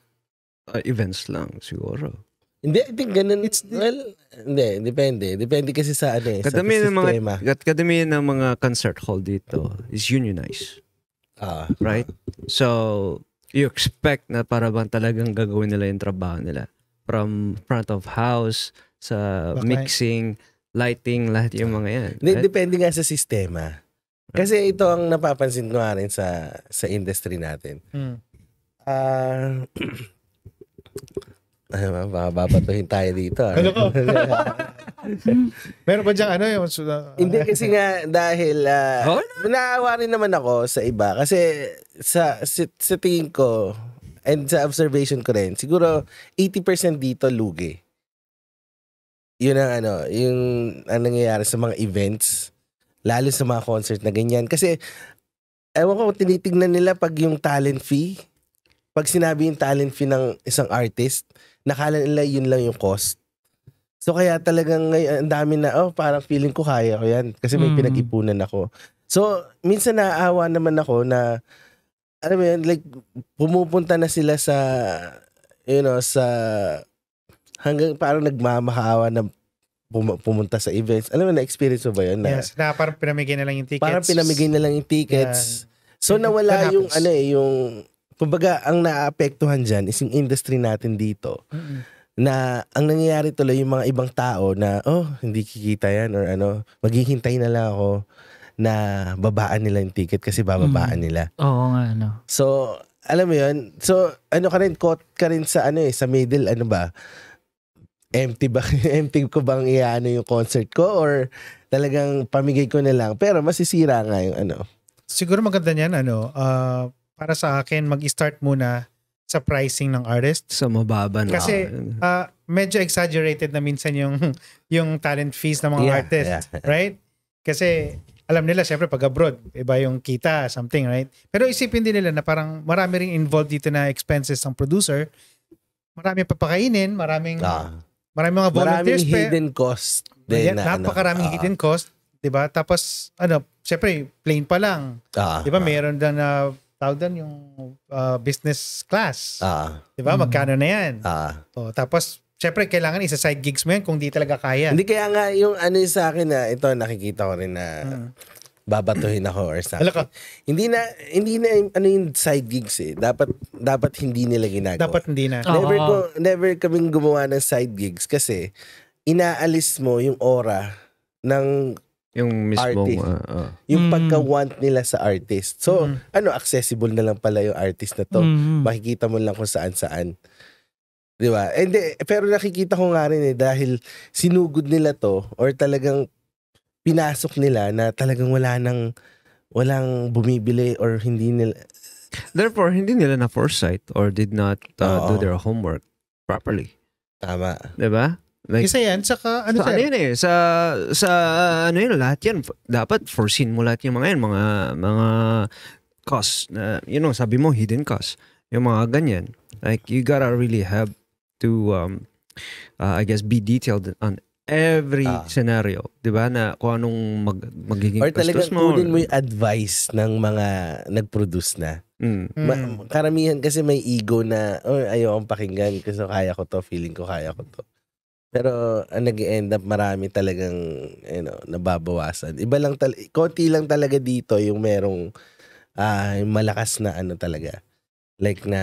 uh, events lang siguro. Hindi, I think ganun. It's well, hindi, depende. Depende kasi sa ano eh. Kadami ng mga kadami ng mga concert hall dito is unionized. Ah, uh, right? So you expect na para bang talagang gagawin nila yung trabaho nila. From front of house, sa Baka, mixing, lighting, lahat yung mga yan. Right? Depende nga sa sistema. Kasi ito ang napapansin ko rin sa sa industry natin. Mm. Uh, Ano ah, ba, babatuhin tayo dito. Ano ah. ko? Meron ba diyang ano yung... Ah, Hindi kasi nga dahil uh, naawa rin naman ako sa iba kasi sa, sa, sa tingin ko and sa observation ko rin, siguro 80% dito lugi. Yun ang ano, yung ang nangyayari sa mga events, lalo sa mga concert na ganyan. Kasi, ewan ko, tinitingnan nila pag yung talent fee, pag sinabi yung talent fee ng isang artist, Nakala nila yun lang yung cost. So kaya talagang ang dami na, oh parang feeling ko kaya ko yan kasi may mm. pinag-ipunan ako. So minsan naaawa naman ako na, alam mo yun, like pumupunta na sila sa, you know, sa hanggang parang nagmamahawa na pum- pumunta sa events. Alam mo na experience mo ba 'yun? Na, yes, na parang pinamigay na lang yung tickets. Parang pinamigay na lang yung tickets. Yeah. So nawala yung ano eh, yung Kumbaga, ang naapektuhan dyan is yung industry natin dito. Mm-hmm. Na ang nangyayari tuloy yung mga ibang tao na, oh, hindi kikita yan or ano, maghihintay na lang ako na babaan nila yung ticket kasi bababaan mm-hmm. nila. Oo nga, ano. So, alam mo yun? So, ano ka rin, caught ka rin sa ano eh, sa middle, ano ba? Empty ba? empty ko bang iano yung concert ko or talagang pamigay ko na lang? Pero masisira nga yung ano. Siguro maganda niyan, ano, uh, para sa akin, mag-start muna sa pricing ng artist. Sa so, mababa na. Kasi uh, medyo exaggerated na minsan yung yung talent fees ng mga yeah, artist, yeah. right? Kasi alam nila syempre pag abroad, iba yung kita, something, right? Pero isipin din nila na parang marami ring involved dito na expenses ng producer. Marami papakainin, maraming ah. maraming mga volunteers. Maraming hidden cost. Din yeah, na, ano. napakaraming ano, hidden cost, 'di ba? Tapos ano, syempre plain pa lang. Ah, 'Di ba? Ah. Meron din na uh, tawag doon yung uh, business class. Uh, di ba? Hmm. Magkano na yan? Uh, o, tapos, syempre, kailangan isa side gigs mo yan kung di talaga kaya. Hindi kaya nga yung ano yung sa akin na ito, nakikita ko rin na uh, babatuhin ako or something. Hindi na, hindi na ano yung side gigs eh. Dapat, dapat hindi nila ginagawa. Dapat hindi na. Never, ko, never kaming gumawa ng side gigs kasi inaalis mo yung aura ng yung mismo artist. Uh, uh. Yung mm. pagka-want nila sa artist. So, mm. ano, accessible na lang pala yung artist na to. Mm. Makikita mo lang kung saan-saan. Di ba? And, eh, pero nakikita ko nga rin eh, dahil sinugod nila to or talagang pinasok nila na talagang wala nang walang bumibili or hindi nila Therefore, hindi nila na foresight or did not uh, do their homework properly. Tama. 'Di ba? Like, Isa yan, saka ano sa, ano yan eh, sa, sa ano yun, lahat yan, dapat foreseen mo lahat yung mga yan, mga, mga costs, na, you know, sabi mo, hidden costs, yung mga ganyan. Like, you gotta really have to, um, uh, I guess, be detailed on every ah. scenario, 'di ba? Na kung anong mag, magiging Or talagang mo. kunin mo yung advice ng mga nag-produce na. Mm. Ma- karamihan kasi may ego na, oh, ayaw akong pakinggan kasi kaya ko to, feeling ko kaya ko to. Pero ang ah, nag end up marami talagang you know, nababawasan. Iba lang tal konti lang talaga dito yung merong uh, yung malakas na ano talaga. Like na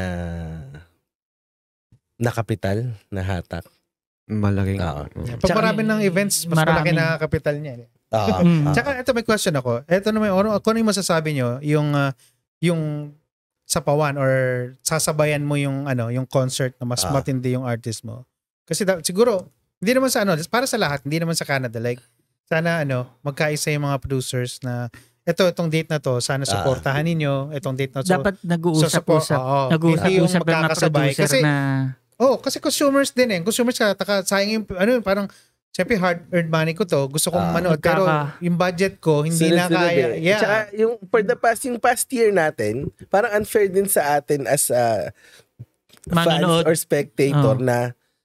nakapital, kapital, na hatak. Malaking. Oo. Yeah, pag marami ng events, mas malaki na kapital niya. Eh. Oo. Mm. Tsaka ito may question ako. Ito naman, ano, ano yung masasabi nyo? Yung, uh, yung sapawan or sasabayan mo yung ano yung concert na mas uh, matindi yung artist mo kasi da- siguro, hindi naman sa ano, para sa lahat, hindi naman sa Canada. Like, sana ano, magkaisa yung mga producers na eto itong date na to, sana ah. suportahan uh, ninyo. Itong date na to. Dapat nag-uusap-usap. So, support, usap, oo, nag-uusap-usap yung mga producer kasi, na... Oh, kasi consumers din eh. Consumers ka, taka, sayang yung, ano yun, parang, Siyempre, hard-earned money ko to. Gusto kong uh, manood. Pero yung budget ko, hindi sunod, na kaya. Eh. Yeah. Tsaka, yung, for the past, yung past year natin, parang unfair din sa atin as uh, fans or spectator uh. na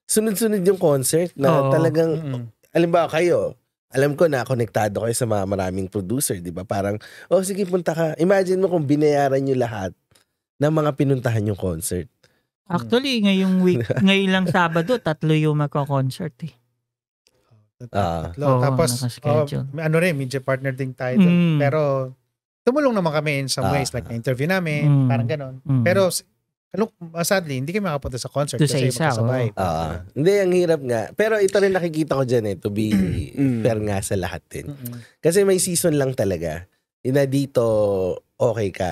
sunod-sunod yung concert na Oo. talagang, Mm-mm. alam ba kayo, alam ko na konektado kayo sa mga maraming producer, di ba? Parang, oh sige punta ka. Imagine mo kung binayaran niyo lahat ng mga pinuntahan yung concert. Actually, ngayong week, ngayon lang Sabado, tatlo yung magko-concert eh. Ah. Tatlo. Tapos, oh, ano rin, media partner din tayo. Mm. Pero, tumulong naman kami in some Ah. ways. Like, na-interview namin, Mm. parang ganon. Mm. Pero, Look, uh, sadly, hindi kayo makapunta sa concert kasi sa isa, makasabay. Oh. Ah, uh, hindi, ang hirap nga. Pero ito rin nakikita ko dyan eh, to be fair nga sa lahat din. kasi may season lang talaga. Ina dito, okay ka.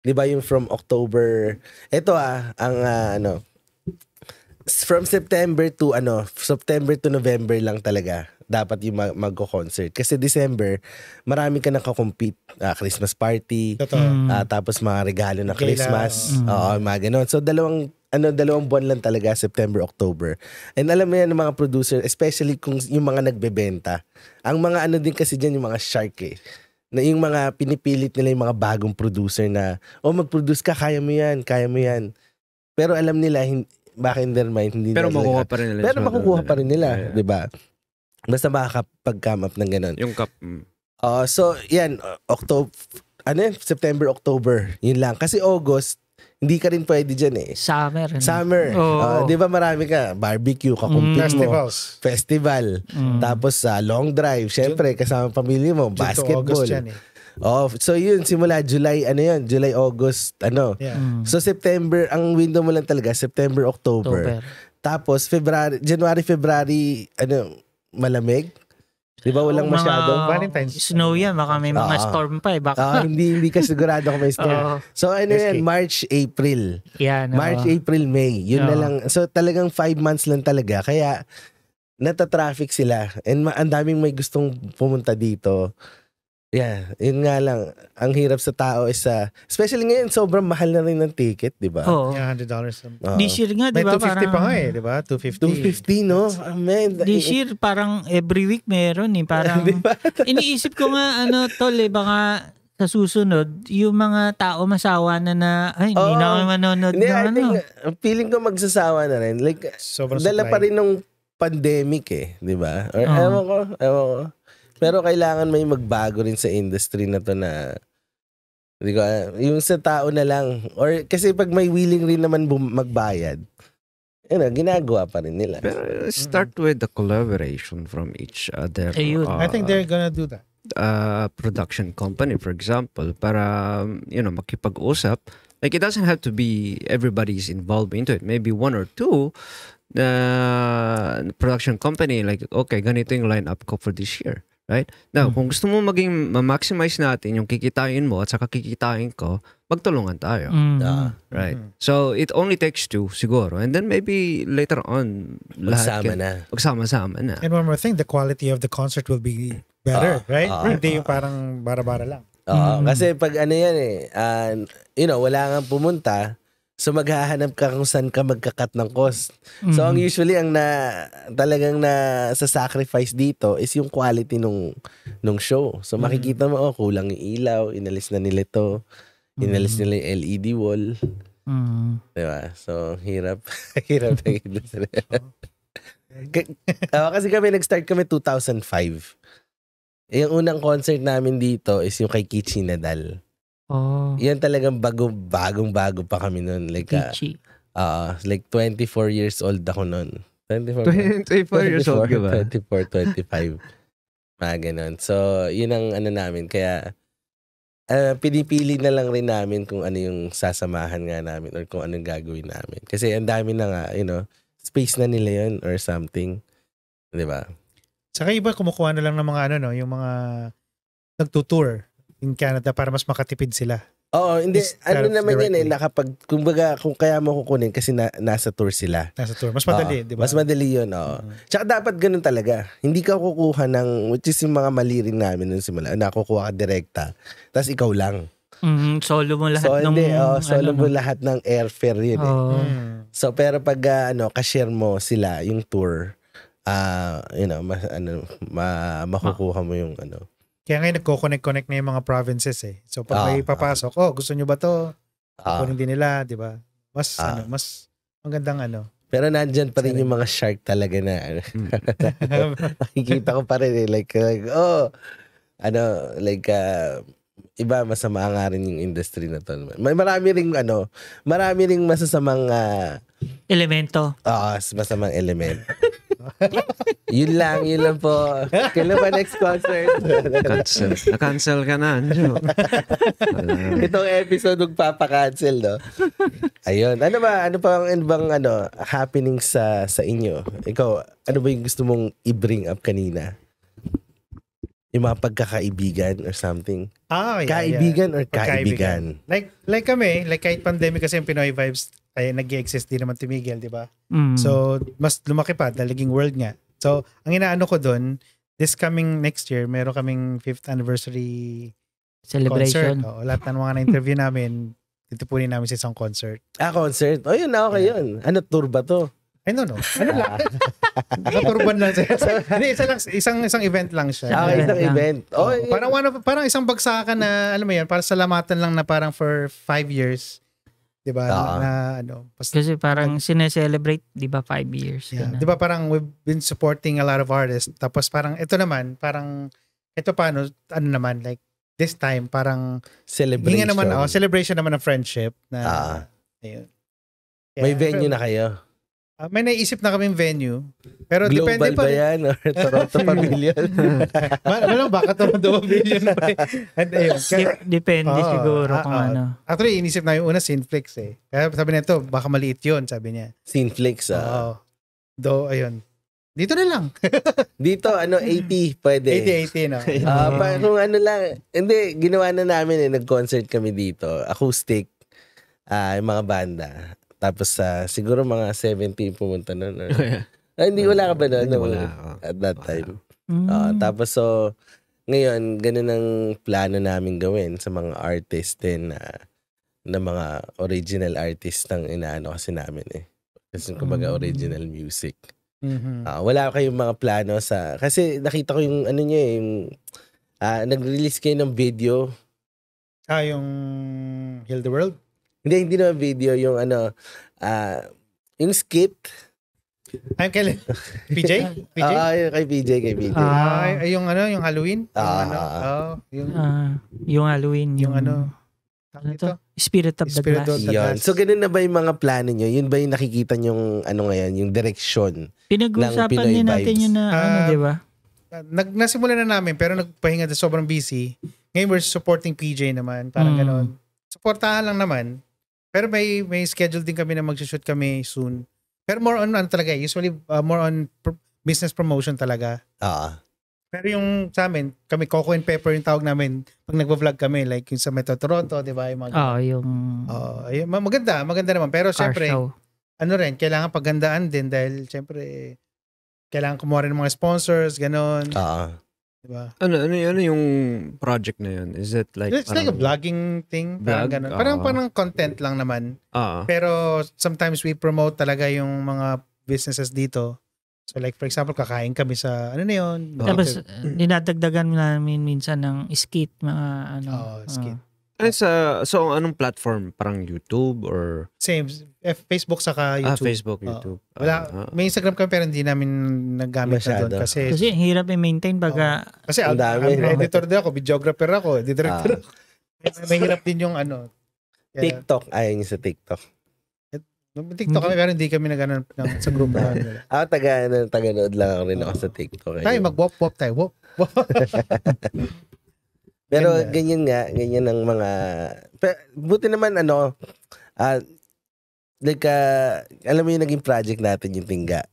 Di ba yung from October, ito ah, ang uh, ano, from September to ano, September to November lang talaga dapat yung mag- magko-concert. Kasi December, marami ka nakakompete. Uh, Christmas party, Totoo. uh, tapos mga regalo na Gala. Christmas. Mm. Oo, mga ganun. So dalawang ano, dalawang buwan lang talaga, September, October. And alam mo yan, mga producer, especially kung yung mga nagbebenta. Ang mga ano din kasi diyan yung mga shark eh na yung mga pinipilit nila yung mga bagong producer na, oh, mag-produce ka, kaya mo yan, kaya mo yan. Pero alam nila, hin- back in their mind, hindi Pero nila makukuha pa rin nila. Pero makukuha pa rin nila, yeah. di ba? Mas makakapag-come up ng ganun. Yung cup. Uh, so, yan. October, ano yan? September, October. Yun lang. Kasi August, hindi ka rin pwede dyan eh. Summer. Ano? Summer. Oh. Uh, Di ba marami ka? Barbecue, kakumpit mm. mo. Festivals. Festival. Mm. Tapos sa uh, long drive. Siyempre, kasama pamilya mo. June basketball. August yan eh. Oh, so yun simula July ano yun, July August ano. Yeah. Mm. So September ang window mo lang talaga September October. October. Tapos February January February ano malamig. Di ba walang mga masyado? Valentine's. Snow yan. Baka may mga Oo. Ah. storm pa eh. Baka. Ah, hindi hindi ka sigurado kung may Oo. storm. so ano yan, March, April. Yeah, no. March, April, May. Yun na lang. So talagang five months lang talaga. Kaya nata-traffic sila. And ma- ang daming may gustong pumunta dito. Yeah, yun nga lang. Ang hirap sa tao is sa... Ah, especially ngayon, sobrang mahal na rin ng ticket, di ba? Oo. Yeah, $100. Oo. This year nga, di May ba? 250 pa nga eh, di ba? 250. 250, no? Oh, man. This eh, eh. year, parang every week meron eh. Parang, Di iniisip ko nga, ano, tol eh, baka sa susunod, yung mga tao masawa na na, ay, hindi Oo. na ako manonood Hindi, ng I ano. think, ah, feeling ko magsasawa na rin. Like, Sobrang dala supply. pa rin nung pandemic eh, di ba? Or Oo. ewan ko, ewan ko. Pero kailangan may magbago rin sa industry na to na hindi ko Yung sa tao na lang. Or kasi pag may willing rin naman bum- magbayad, yun, know, ginagawa pa rin nila. Pero mm-hmm. start with the collaboration from each other. Ayun. Uh, I think uh, they're gonna do that. Uh, production company, for example, para, um, you know, makipag-usap. Like, it doesn't have to be everybody's involved into it. Maybe one or two the uh, production company, like, okay, ganito yung lineup ko for this year. Right? Now, mm-hmm. kung gusto mo maging ma-maximize natin yung kikitain mo at saka kikitain ko, magtulungan tayo. Mm-hmm. right? Mm-hmm. So, it only takes two siguro. And then maybe later on, magsama na. Magsama-sama na. And one more thing, the quality of the concert will be better, uh, right? Uh, Hindi uh, yung ah, parang bara-bara lang. uh, mm-hmm. kasi pag ano yan eh, uh, you know, wala kang pumunta, So maghahanap ka kung saan ka magkakat ng cost. Mm-hmm. So ang mm-hmm. usually ang na talagang na sa sacrifice dito is yung quality nung nung show. So mm-hmm. makikita mo oh kulang yung ilaw, inalis na nila ito. Inalis mm-hmm. nila yung LED wall. Mm-hmm. 'Di diba? So hirap hirap ng industry. uh, kasi kami nag-start kami 2005. Yung unang concert namin dito is yung kay Kichi Nadal. Oh. Yan talagang bago, bagong bago pa kami noon. Like, uh, uh, like 24 years old ako noon. 24, 24 years old ka 24, 25. Mga ganun. So, yun ang ano namin. Kaya, uh, pinipili na lang rin namin kung ano yung sasamahan nga namin or kung anong gagawin namin. Kasi ang dami na nga, you know, space na nila yun or something. Di ba? Saka iba, kumukuha na lang ng mga ano, no? Yung mga nagtutour in Canada para mas makatipid sila. Oo, hindi. Is ano naman yan eh, nakapag, kumbaga, kung kaya mo kukunin kasi na, nasa tour sila. Nasa tour. Mas madali, di ba? Mas madali yun, oo. Mm-hmm. Tsaka dapat ganun talaga. Hindi ka kukuha ng, which is yung mga mali rin namin nung simula, nakukuha ka direkta. Tapos ikaw lang. Mm, solo mo lahat so, ng... Hindi, oh, solo mo lahat ng airfare yun eh. Oh. So, pero pag uh, ano, kashare mo sila, yung tour, uh, you know, mas, ano, ma, makukuha mo yung ano. Kaya ngayon nagko-connect-connect na yung mga provinces eh. So pag ah, ah, papasok, ah, oh, gusto nyo ba to? Ah, Kunin din nila, di ba? Mas, ah, ano, mas magandang ano. Pero nandyan pa rin yung mga shark talaga na, ano. Hmm. Nakikita ko pa rin eh, like, like oh, ano, like, uh, iba masama nga rin yung industry na to. May marami ring ano, marami ring masasamang uh, elemento. Oo, uh, masamang elemento yun lang, yun lang po. Kailan pa next concert? cancel. Na-cancel ka na, Anjo. Itong episode magpapa-cancel, no? Ayun. Ano ba, ano pa ang ibang ano, ano, happening sa sa inyo? Ikaw, ano ba yung gusto mong i-bring up kanina? Yung mga pagkakaibigan or something? Ah, yeah, Kaibigan yeah. or kaibigan? Like, like kami, like kahit pandemic kasi yung Pinoy Vibes, ay nag-exist din naman si Miguel, di ba? Mm. So, mas lumaki pa, dalaging world nga. So, ang inaano ko doon, this coming next year, meron kaming 5th anniversary celebration. Concert. Oh, lahat ng mga na-interview namin, titipunin namin sa isang concert. Ah, concert. Oh, yun na, okay yeah. yun. Ano, tour ba to? I don't know. Ano lang? Nakaturban lang siya. Hindi, isa lang, isang, isang event lang siya. Ah, yeah. isang event. Oh, oh, yeah. parang, parang isang bagsakan na, alam mo yan, parang salamatan lang na parang for five years 'di ba? Uh, na ano, basta, kasi parang uh, sineselebrate 'di ba 5 years. Yeah. 'Di ba parang we've been supporting a lot of artists. Tapos parang ito naman, parang ito paano ano naman like this time parang celebration. naman oh, celebration naman ng friendship na uh, ayun. Yeah. May venue na kayo. Uh, may naisip na kaming venue. Pero Global depende pa. Global ba yan? Or Toronto Pavilion? Man, ano, baka Toronto Pavilion pa eh. And, ayun, kaya, depende oh, siguro uh, kung uh, ano. Actually, inisip na yung una, Sinflix eh. Kaya sabi na ito, baka maliit yun, sabi niya. Sinflix ah. Oo. do, ayun. Dito na lang. Dito, ano, 80 pwede. 80, 80, no? Uh, pa, kung ano lang, hindi, ginawa na namin eh, nag-concert kami dito, acoustic, uh, yung mga banda. Tapos sa uh, siguro mga 17 pumunta noon. Or... ah, hindi wala ka ba noon? No, wala ako. At that time. Mm. Uh, tapos so ngayon ganun ang plano namin gawin sa mga artist din na ah, na mga original artist ng inaano kasi namin eh. Kasi kumbaga hmm. original music. Mm-hmm. Uh, wala kayong mga plano sa kasi nakita ko yung ano niya eh, yung uh, nag-release kayo ng video. Ah, yung Heal the World? Hindi, hindi naman video. Yung ano, uh, yung skit. Ay, kay PJ? PJ? Oo, uh, kay PJ, kay PJ. Ah, uh, yung ano, yung Halloween? Yung uh, ano, oh, yung, uh, yung Halloween. Yung, yung ano, ano to? Spirit of Spirit the Glass. Of the So, ganun na ba yung mga plano nyo? Yun ba yung nakikita yung ano ngayon, yung direction Pinag-uusapan din natin yun na uh, ano, di ba? Nag, nasimula na namin, pero nagpahinga na sobrang busy. Ngayon, we're supporting PJ naman. Parang mm. ganun. Supportahan lang naman. Pero may may schedule din kami na mag shoot kami soon. Pero more on ano talaga, eh, usually uh, more on pr- business promotion talaga. Ah. Pero yung sa amin, kami Coco and Pepper yung tawag namin pag nagvo-vlog kami like yung sa Metro Toronto, 'di ba? Yung mga Oh, yung Oh, ayun, maganda, maganda naman. Pero syempre, ano rin, kailangan pagandaan din dahil syempre kailangan kumuha rin ng mga sponsors, ganun. Ah. Uh-huh. Diba? Ano, ano, ano yung project na yun? Is it like... It's like a vlogging thing. Vlog? Parang ganun. Uh-huh. Parang, parang content lang naman. Uh-huh. Pero sometimes we promote talaga yung mga businesses dito. So like for example, kakain kami sa ano na yun. Uh-huh. Tapos uh dinadagdagan namin minsan ng skit. Mga ano. Oo, oh, skit. Uh, ay, sa, so anong platform? Parang YouTube or? Same. Facebook saka ah, YouTube. Ah, Facebook, YouTube. Oo. wala, Ah, may Instagram kami pero hindi namin naggamit na doon kasi Kasi hirap i-maintain eh, baga kasi ang dami, editor din ako, videographer ako, director Ah. May, may hirap din yung ano. Kaya, TikTok. Ayaw sa TikTok. nung TikTok kami pero hindi kami nagano ng, sa group na Ah, taga, ano, taga-nood lang ako rin ako sa TikTok. Tayo, mag-wop-wop tayo. Wop. wop. Pero Ganda. ganyan nga, ganyan ang mga... Pero, buti naman ano, uh, like, uh, alam mo yung naging project natin yung tingga.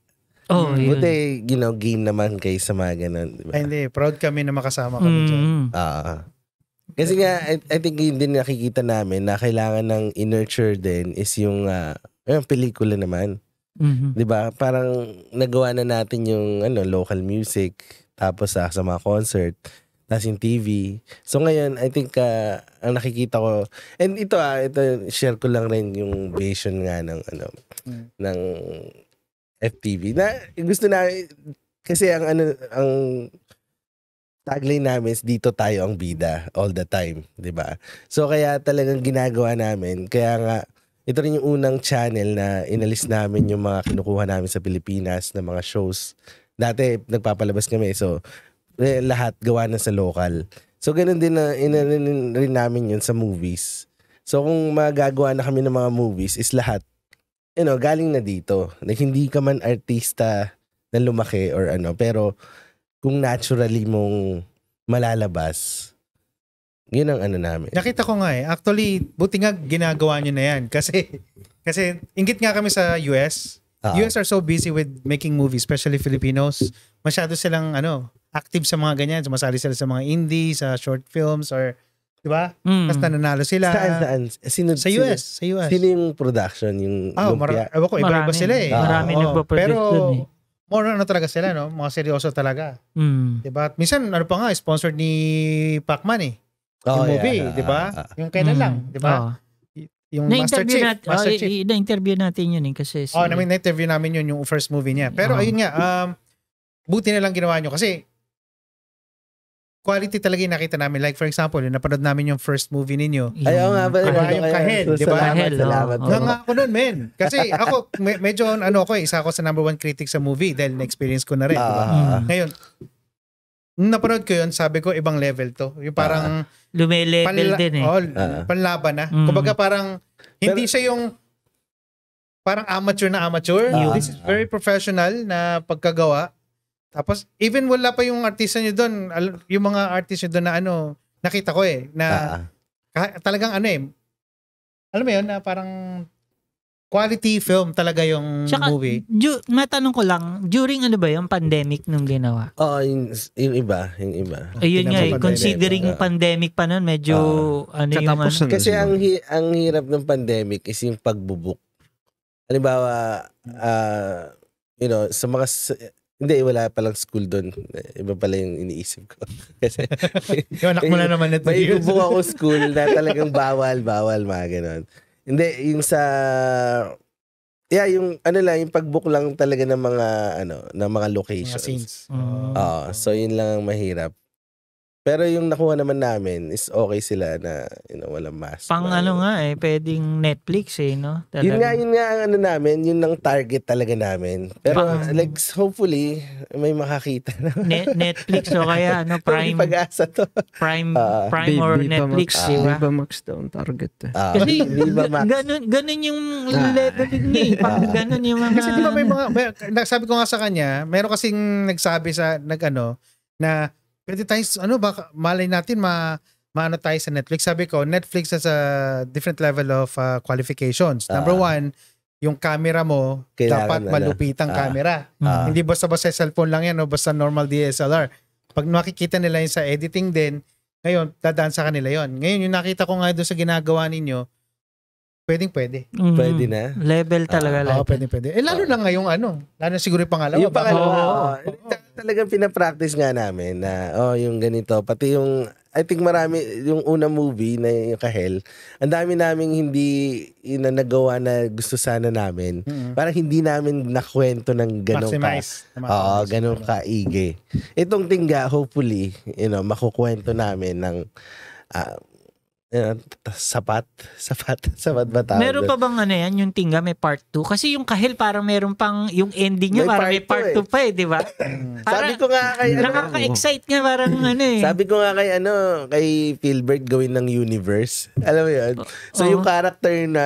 Oh, mm. Buti, you know, game naman kayo sa mga ganun. Diba? Ay, hindi. Proud kami na makasama kami mm. dyan. Uh, kasi nga, I, I think yun din nakikita namin na kailangan ng nurture din is yung, uh, yung pelikula naman. Mm-hmm. ba diba? Parang nagawa na natin yung ano local music tapos uh, sa mga concert nasa TV. So ngayon, I think uh, ang nakikita ko, and ito ah, ito, share ko lang rin yung vision nga ng, ano, mm. ng FTV. Na, gusto na, kasi ang, ano, ang tagline namin is dito tayo ang bida all the time, di ba? So kaya talagang ginagawa namin, kaya nga, ito rin yung unang channel na inalis namin yung mga kinukuha namin sa Pilipinas na mga shows. Dati, nagpapalabas kami. So, eh, lahat gawa na sa local. So, ganun din na inarin rin namin yun sa movies. So, kung magagawa na kami ng mga movies, is lahat, you know, galing na dito. Like, hindi ka man artista na lumaki or ano, pero kung naturally mong malalabas, yun ang ano namin. Nakita ko nga eh. Actually, buti nga ginagawa nyo na yan. Kasi, kasi ingit nga kami sa US. Uh-huh. Ah. US are so busy with making movies, especially Filipinos. Masyado silang ano, active sa mga ganyan. Sumasali sila sa mga indie, sa short films, or, di ba? Mm. Tapos nananalo sila. Saan, saan? Sino, sa US. Sino, sa US. Sino yung production? Yung oh, lumpia? Mara- ewan ko, iba-iba sila eh. Marami oh, nagpa-produce Pero, eh. more ano talaga sila, no? Mga seryoso talaga. Mm. Di ba? Minsan, ano pa nga, sponsored ni Pacman eh. Oh, yung movie, yeah, di ba? Uh, yung kailan mm. lang, di ba? Oh. Yung na Master Chief. Nat- Master oh, Na-interview natin yun eh kasi. Si... Oh, I mean, na-interview namin yun yung first movie niya. Pero oh. ayun nga, um, buti na lang ginawa nyo kasi quality talaga yung nakita namin. Like for example, yung napanood namin yung first movie ninyo. Ay, oo nga. Ba, kahel, yung kahel, di ba? Kahel, salamat. Oh. Nga ako nun, men. Kasi ako, me- medyo ano ako, isa ako sa number one critic sa movie dahil na-experience ko na rin. Uh, diba? Ngayon, napanood ko yun, sabi ko, ibang level to. Yung parang... Uh, Lumelevel panla- din eh. Oh, uh, panlaban na. Mm. Kumbaga parang, hindi Pero, siya yung parang amateur na amateur. Uh, This is very professional na pagkagawa. Tapos, even wala pa yung artista nyo doon, yung mga artist nyo doon na ano, nakita ko eh, na uh-huh. talagang ano eh, alam mo yun, na parang quality film talaga yung Tsaka, movie. Ju- matanong ko lang, during ano ba yung pandemic nung ginawa? Oo, oh, yung, yung iba, yung iba. Ayun nga, eh, considering uh, pandemic pa nun, medyo uh, ano yung ano. Kasi ang, hi- ang hirap ng pandemic is yung pagbubuk. Halimbawa, uh, you know, sa mga hindi, wala palang school doon. Iba pala yung iniisip ko. Kasi, Iwanak mo na naman ito. May ibubo ako school na talagang bawal, bawal, mga ganon. Hindi, yung sa... Yeah, yung ano lang, yung pagbook lang talaga ng mga ano, ng mga locations. Mga scenes. Mm. Uh, so yun lang ang mahirap. Pero yung nakuha naman namin is okay sila na you know, walang mask. Pang ano nga eh, pwedeng Netflix eh, no? Talaga. Yun nga, yun nga ang ano namin, yun ang target talaga namin. Pero Pang, like hopefully, may makakita na. Net- Netflix o kaya ano, Prime. pag-asa to. Prime, uh, Prime or Viva Netflix, Max, di ba? Viva Max daw ang target eh. Uh, Kasi Viva Max. Ganun, ganun yung ah. leveling niya eh. Pag ganun yung mga... Kasi di ba may mga, may, sabi ko nga sa kanya, meron kasing nagsabi sa, nag ano, na Pwede tayo, ano ba, malay natin ma maano tayo sa Netflix. Sabi ko, Netflix has a different level of uh, qualifications. Number uh, one, yung camera mo, dapat malupit ang uh, camera. Uh, Hindi basta-basta cellphone lang yan o basta normal DSLR. Pag nakikita nila yun sa editing din, ngayon, dadaan sa kanila yon Ngayon, yung nakita ko nga doon sa ginagawa ninyo, Pwedeng pwede. Mm. Pwede na. Level talaga uh, lang. Oo, oh, pwede pwede. Eh lalo uh, na ngayong ano. Lalo siguro yung pangalawa. Yung pangalawa. Oh, oh, oh talagang pinapractice nga namin na, oh, yung ganito. Pati yung, I think marami, yung una movie na yung Kahel, ang dami naming hindi yun na nagawa na gusto sana namin. Mm-hmm. Parang hindi namin nakwento ng ganun Maximize. ka. oh ganun ka ige. Itong tingga, hopefully, you know, makukwento namin ng, uh, Uh, sapat? Sapat? Sapat ba tawag? Meron pa bang ano yan, yung tinga may part 2? Kasi yung kahil parang meron pang, yung ending niya may parang may part 2 eh. pa eh, di ba? Sabi ko nga kay ano. Nakaka-excite nga parang ano eh. Sabi ko nga kay ano, kay Philbert gawin ng universe. Alam mo yun? So oh. yung character na,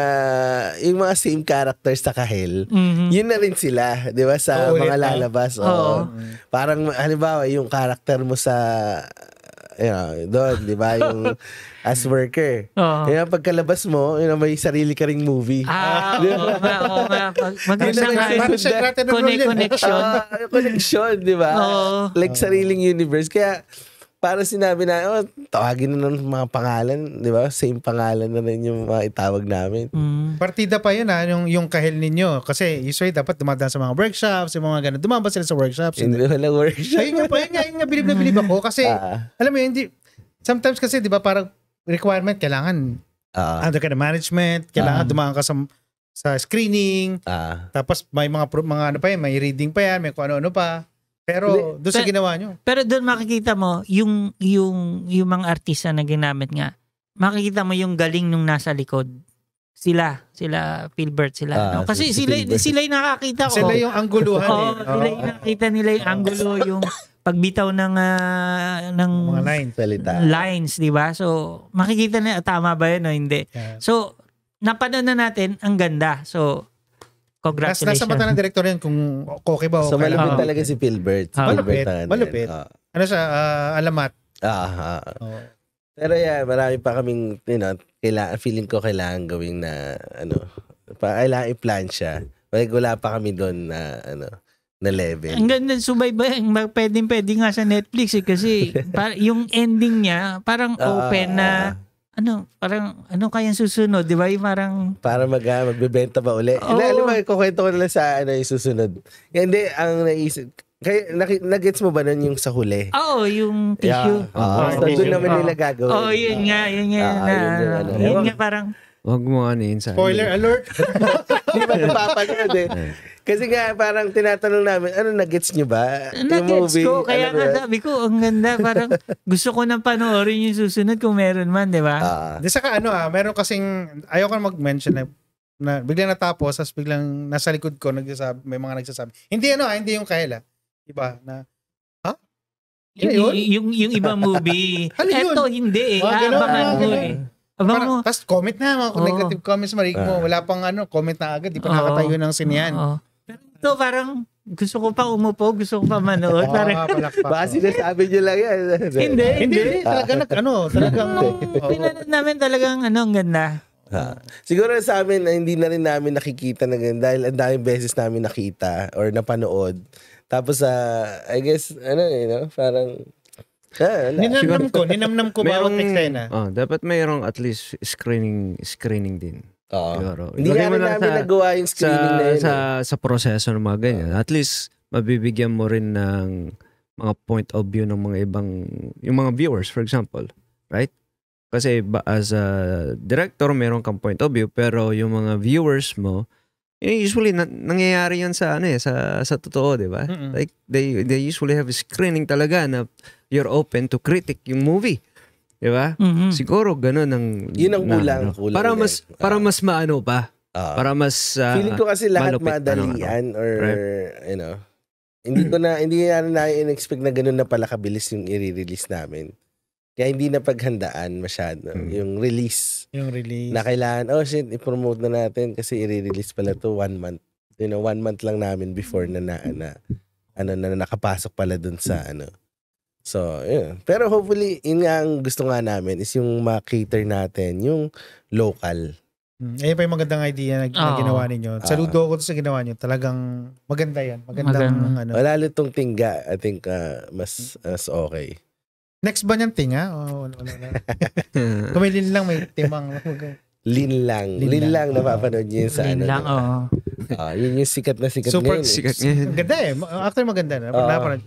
yung mga same character sa kahil, mm-hmm. yun na rin sila, di ba? Sa oh, mga lalabas. Oo. Oh. Parang halimbawa, yung character mo sa you know, doon, di ba? Yung as worker. Oo. Kaya pagkalabas mo, you know, may sarili ka ring movie. Ah, oo nga, oo nga. Maganda nga. Connection. Ah, connection, di ba? Oo. Like sariling universe. Kaya, para sinabi na, oh, tawagin na ng mga pangalan, di ba? Same pangalan na rin yung mga itawag namin. Mm. Partida pa yun ha, ah, yung, yung kahil ninyo. Kasi usually dapat dumadaan sa mga workshops, yung mga ganun. Dumaan ba sila sa workshops? Hindi wala workshop. Ayun nga pa, yun nga, yun nga, bilib na bilib ako. Kasi, uh, alam mo yun, hindi, sometimes kasi, di ba, parang requirement, kailangan uh, under ka na management, kailangan uh, dumaan ka sa sa screening, uh, tapos may mga, mga ano pa yan, may reading pa yan, may kung ano-ano pa. Pero doon sa ginawa nyo. Pero doon makikita mo yung yung yung mga artista na ginamit nga. Makikita mo yung galing nung nasa likod. Sila, sila Philbert sila. Ah, no? Kasi si, sila Philbert. sila yung nakakita ko. Sila yung angguluhan. oh, eh. Sila yung nakita nila yung angulo, yung pagbitaw ng uh, ng mga lines, salita. Lines, 'di ba? So makikita na tama ba 'yun o hindi. Yeah. So napanood na natin, ang ganda. So Congratulations. Nas, nasa mata ng director yan kung okay ba o so, malupit oh, talaga si Philbert. Oh. Malupit. malupit. Oh. Ano siya, uh, alamat. Ah. Oh. Pero yeah, marami pa kaming, you know, kailangan, feeling ko kailangan gawing na, ano, pa, kailangan i-plan siya. Like, wala pa kami doon na, ano, na level. Ang ganda subaybay, pwedeng pwede nga sa Netflix eh, kasi para, yung ending niya parang uh, open na ano, parang, ano kayang susunod, di ba? Yung parang... Para mag, uh, magbebenta ba uli? Oh. Alam mo, kukwento ko na lang sa ano, yung susunod. Hindi, ang naisip, kaya nag, nagets mo ba nun yung sa huli? Oo, oh, yung tissue. Yeah. Oh, oh, so, doon naman nila gagawin. Oo, oh, yun nga, yun nga. Ah, na, yun, ano. yun, yun, yun, yun, yun, Huwag mo ano yun sa... Spoiler alert! Hindi ba napapagod eh? Kasi nga parang tinatanong namin, ano nagets nyo ba? Nagets ko, kaya ano nga sabi ko, ang ganda, parang gusto ko nang panoorin yung susunod kung meron man, di ba? Uh, di saka ano ah, meron kasing, ayoko na mag-mention na, na biglang natapos, as biglang nasa likod ko, nagsasabi, may mga nagsasabi. Hindi ano ah, hindi yung kaila. Iba na, yung, yung, yung, yung ibang movie. Ito, ano hindi eh. Oh, Abangan ah, eh. Alam mo, tapos comment na, mga oh, negative comments, marig mo, ah. wala pang ano, comment na agad, di pa oh, nakatayo ng sinian. Oh, oh. Pero ito, parang, gusto ko pa umupo, gusto ko pa manood. Oo, parang, baka sinasabi nyo lang yan. hindi, hindi. Talaga nag, ano, talagang, pinanood namin talagang, ano, ang ganda. Ha. Siguro sa amin, na hindi na rin namin nakikita na ganyan dahil ang daming beses namin nakita or napanood. Tapos, uh, I guess, ano, you know, parang Ah, Ninamnam ko, ninamnam ko bawat eksena. Oh, dapat mayroong at least screening screening din. Oo. Siguro. Hindi Lagay namin sa, nagawa yung screening sa, na yun. Sa, eh. sa proseso ng mga ganyan. Uh-huh. At least, mabibigyan mo rin ng mga point of view ng mga ibang, yung mga viewers, for example. Right? Kasi as a director, meron kang point of view, pero yung mga viewers mo, eh, usually na, nangyayari yun sa ano eh, sa sa totoo, 'di ba? Like they they usually have a screening talaga na you're open to critic yung movie. 'Di ba? Mm-hmm. Siguro ganun ang 'Yun ang kulang, ano, kulang Para mas uh, para mas maano pa. Uh, ah. para mas uh, Feeling ko kasi lahat malupit, ano, ano. madalian ano, or right? you know. Hindi ko na hindi na na expect na ganun na pala kabilis yung i-release namin. Kaya hindi na paghandaan masyado mm. yung release. Yung release. Na kailangan, oh shit, i-promote na natin kasi i-release pala to one month. You know, one month lang namin before na na, na ano na nakapasok pala dun sa ano So, yeah. Pero hopefully, yun nga ang gusto nga namin is yung ma-cater natin, yung local. Mm, ayun pa yung magandang idea na, oh. na ginawa ninyo. Ah. Saludo ako sa ginawa nyo. Talagang maganda yan. Magandang maganda. ano. Wala lutong tingga. I think uh, mas, mas okay. Next ba niyang tinga? Oh, wala, wala, wala. Kumilin lang may timang. Lin lang. Lin, Lin lang, lang napapanood niyo yun sa Lin ano. Lin lang, oo. Oh. Uh, yun yung sikat na sikat Super ngayon. Super sikat ngayon. Ganda eh. After maganda na. Uh, napanood.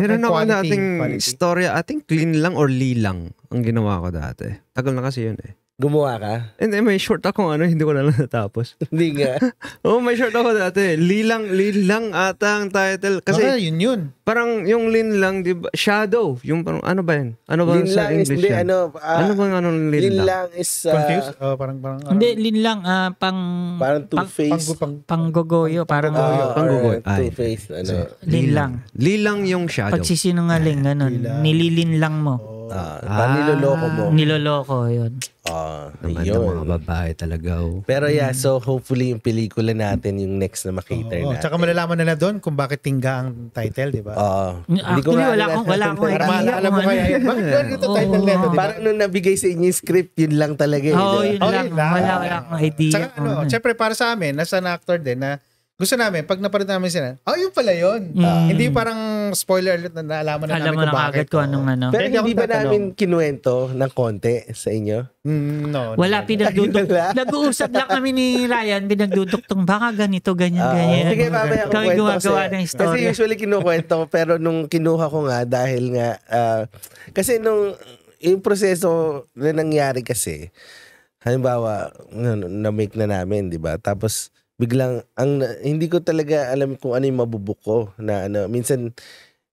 Meron ako quality, nating quality. I think clean lang or lilang ang ginawa ko dati. Tagal na kasi yun eh. Gumawa ka? Hindi, may short ako ano, hindi ko na lang natapos. hindi nga. Oo, oh, may short ako dati. Lilang, lilang ata ang title. Kasi, Baka, yun yun. Parang yung lin lang, di ba? Shadow. Yung parang, ano ba yun? Ano ba sa English? Is, hindi, ano, uh, ano ba ano lin, lin lang? lang is... Uh, Confused? Uh, parang, parang, parang, hindi, lin lang, uh, pang... Parang two-face. Pang, panggogoyo. Pang, pang, pang, parang, uh, panggogoyo. Two-face. Ano. So, lin lang. Lilang yung shadow. Pagsisinungaling, ganun. Nililin lang mo. Oh. Uh, ah, niloloko mo. Niloloko, yun. Uh, Naman yun. mga babae talaga. Oh. Pero yeah, so hopefully yung pelikula natin yung next na makita oh, natin. Tsaka malalaman nila doon kung bakit tingga ang title, di ba? Oo. Ah, mm, uh, Actually, wala akong, wala akong idea. Maalala mo ano. kaya yun. Bakit yun ito title nito, di Parang nung nabigay sa inyo yung script, yun lang talaga. Eh, Oo, oh, yun lang. Wala, wala akong idea. Tsaka ano, ano, syempre para sa amin, nasa na actor din na gusto namin, pag napanood namin sila, oh, yun pala yun. Mm. Ah, hindi parang spoiler alert na naalaman na Alam namin kung na bakit. Ko anong, ano. Pero Pwede hindi ba tatanong. namin kinuwento ng konti sa inyo? Mm, no. Wala, pinagduduk. Nag-uusap lang kami ni Ryan, tong baka ganito, ganyan, uh, ganyan. Sige, mamaya kung Kami gumagawa ng story. Kasi usually kinukwento ko, pero nung kinuha ko nga, dahil nga, uh, kasi nung, yung proseso na nangyari kasi, halimbawa, na-make na namin, di ba? Tapos, biglang ang hindi ko talaga alam kung ano yung mabubuk ko na ano minsan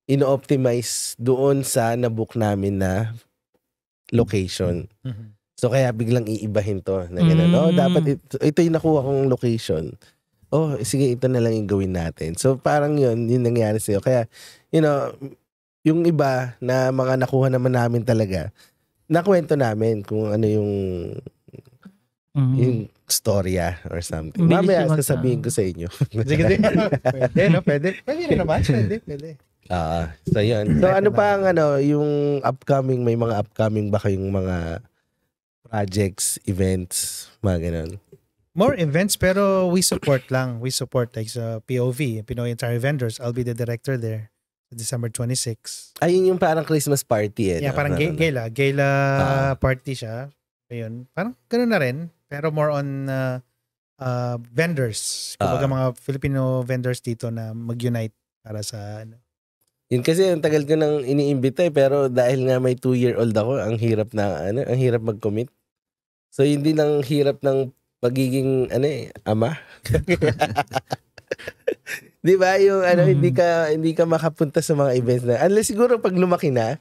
inoptimize doon sa nabook namin na location. Mm-hmm. So kaya biglang iibahin to na ganun. Mm-hmm. Oh, dapat mm. ito, ito yung nakuha kong location. Oh, sige ito na lang yung gawin natin. So parang yun, yun nangyari sa'yo. Kaya, you know, yung iba na mga nakuha naman namin talaga, nakwento namin kung ano yung Mm-hmm. Yung storya or something. Hindi Mamaya sasabihin ko sa inyo. sige, sige. pwede, no? Pwede. Pwede rin naman. Pwede, pwede. Ah, uh, so yun. So ano pa ang ano, yung upcoming, may mga upcoming ba kayong mga projects, events, mga ganun? More events pero we support lang. We support like sa POV, Pinoy Entire Vendors. I'll be the director there. December 26. Ayun yung parang Christmas party eh. Yeah, no? parang gala. Gala ah. party siya. Ayun. Parang ganun na rin. Pero more on uh, uh, vendors. Kumbaga uh, mga Filipino vendors dito na mag-unite para sa ano. Yun kasi ang tagal ko nang iniimbita eh, pero dahil nga may 2-year-old ako, ang hirap na ano, ang hirap mag-commit. So hindi lang hirap ng pagiging ano eh, ama. 'Di ba? Yung ano, mm. hindi mm-hmm. ka hindi ka makapunta sa mga events na unless siguro pag lumaki na,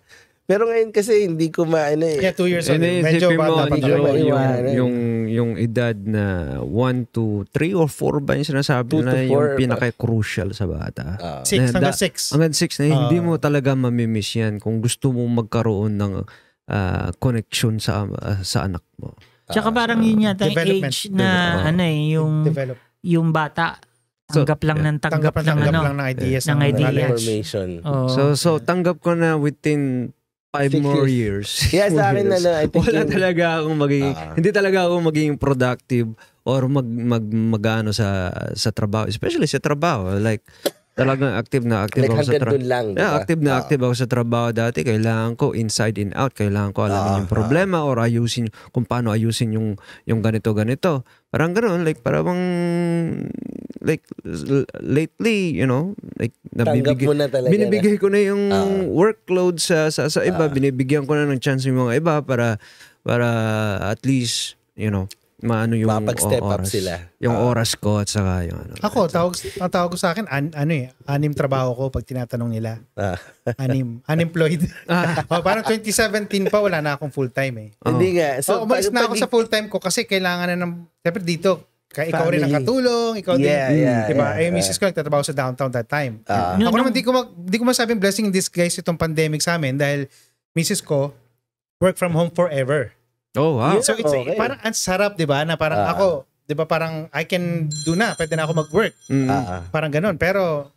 pero ngayon kasi hindi ko maano eh. Yeah, two years old. Medyo bata pa talaga. Yung, yung, yung edad na 1 to 3 or 4 ba yung sinasabi two na yung pinaka-crucial sa bata. 6 uh, ah. hanggang 6. Hanggang 6 na uh, hindi ah. mo talaga mamimiss yan kung gusto mong magkaroon ng uh, connection sa uh, sa anak mo. Tsaka parang yun yata yung age na ano eh, yung, yung bata Tanggap lang so, ng tanggap, tanggap, tanggap ng ano, lang ng ideas ng, ng ideas. information. Oh. So so tanggap ko na within five Six more years. Yes, ano, I sa I think. Wala talaga akong magiging, uh, hindi talaga ako magiging productive or mag, mag, magano sa, sa trabaho. Especially sa trabaho. Like, talagang active na active like ako sa trabaho. lang, Yeah, active na uh, active ako sa trabaho dati. Kailangan ko inside and out. Kailangan ko alamin uh, yung problema or ayusin, kung paano ayusin yung, yung ganito-ganito. Parang ganun, like, parang like, lately, you know, like, nabibigay, mo na talaga binibigay na. ko na yung uh, workload sa, sa, sa iba, uh, binibigyan ko na ng chance yung mga iba para, para at least, you know, maano yung Mapag-step oras. up sila. Yung uh, oras ko at saka yung ano. Ako, tawag, ang tawag ko sa akin, an, ano eh, anim trabaho ko pag tinatanong nila. Ah. anim. Unemployed. ah. oh, parang 2017 pa, wala na akong full-time eh. Oh. Hindi nga. So, oh, umalis na ako sa full-time ko kasi kailangan na ng, siyempre dito, kaya ikaw rin ang katulong, ikaw yeah, din, yeah, mm, diba? Yeah, eh, misis ko nagtatrabaho sa downtown that time. Uh, ako no, naman, di ko, mag, di ko masabing blessing in disguise itong pandemic sa amin dahil misis ko, work from home forever. Oh, wow. Yeah, so it's okay. parang ang sarap, 'di ba? Na parang uh, ako, 'di ba parang I can do na, pwede na ako mag-work. Mm. Uh, parang ganun. Pero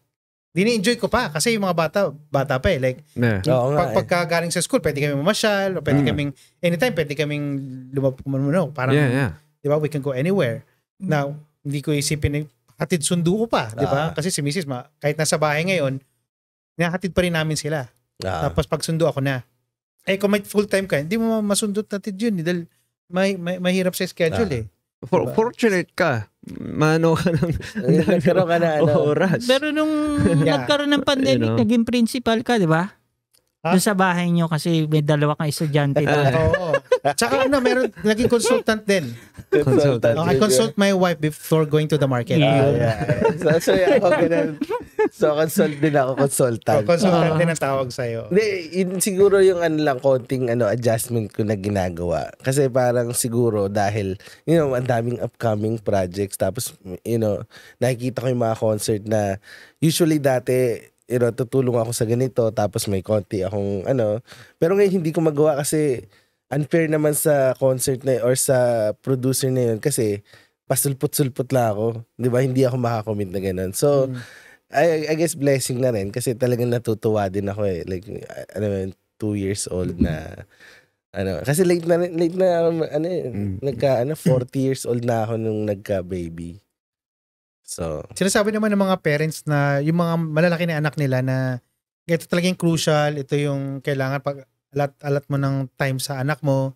dini-enjoy ko pa kasi yung mga bata, bata pa eh. Like, yeah. pag, eh. pagka galing sa school, pwede kami mamasyal, o pwede mm. kaming, anytime, pwede kaming lumapumuno. Parang, yeah, yeah. di ba, we can go anywhere. Mm. Now, hindi ko isipin, hatid sundo ko pa, di ba? Ah. Kasi si Mrs. Ma, kahit nasa bahay ngayon, nahatid pa rin namin sila. Ah. Tapos pag sundo ako na. Eh, kung may full-time ka, hindi mo masundot natin yun. Eh, dahil may, may, mahirap sa schedule eh. ah. eh. For, diba? Fortunate ka. Mano ka ng... Nagkaroon ka na ano. oras. Pero nung yeah. nagkaroon ng pandemic, you know? naging principal ka, di ba? Huh? Doon sa bahay nyo kasi may dalawa kang estudyante ah, doon. Oo. Tsaka ano, meron, naging consultant din. Consultant. Oh, I consult my wife before going to the market. Ah, yeah. yeah. so, so, yeah, ako ganun. So, consult din ako, consultant. Oh, consultant uh, din ang tawag sa'yo. Hindi, yun, siguro yung ano lang, konting ano, adjustment ko na ginagawa. Kasi parang siguro dahil, you know, ang daming upcoming projects. Tapos, you know, nakikita ko yung mga concert na usually dati, you know, tutulong ako sa ganito. Tapos may konti akong ano. Pero ngayon, hindi ko magawa kasi unfair naman sa concert na or sa producer na yun kasi pasulpot-sulpot lang ako. Di ba? Hindi ako makakomment na ganun. So, mm. I, I guess blessing na rin kasi talagang natutuwa din ako eh. Like, ano yun, two years old na ano, kasi late na late na ano mm. nagka ano 40 years old na ako nung nagka baby. So, sinasabi naman ng mga parents na yung mga malalaki na anak nila na ito talaga yung crucial, ito yung kailangan pag alat-alat mo ng time sa anak mo,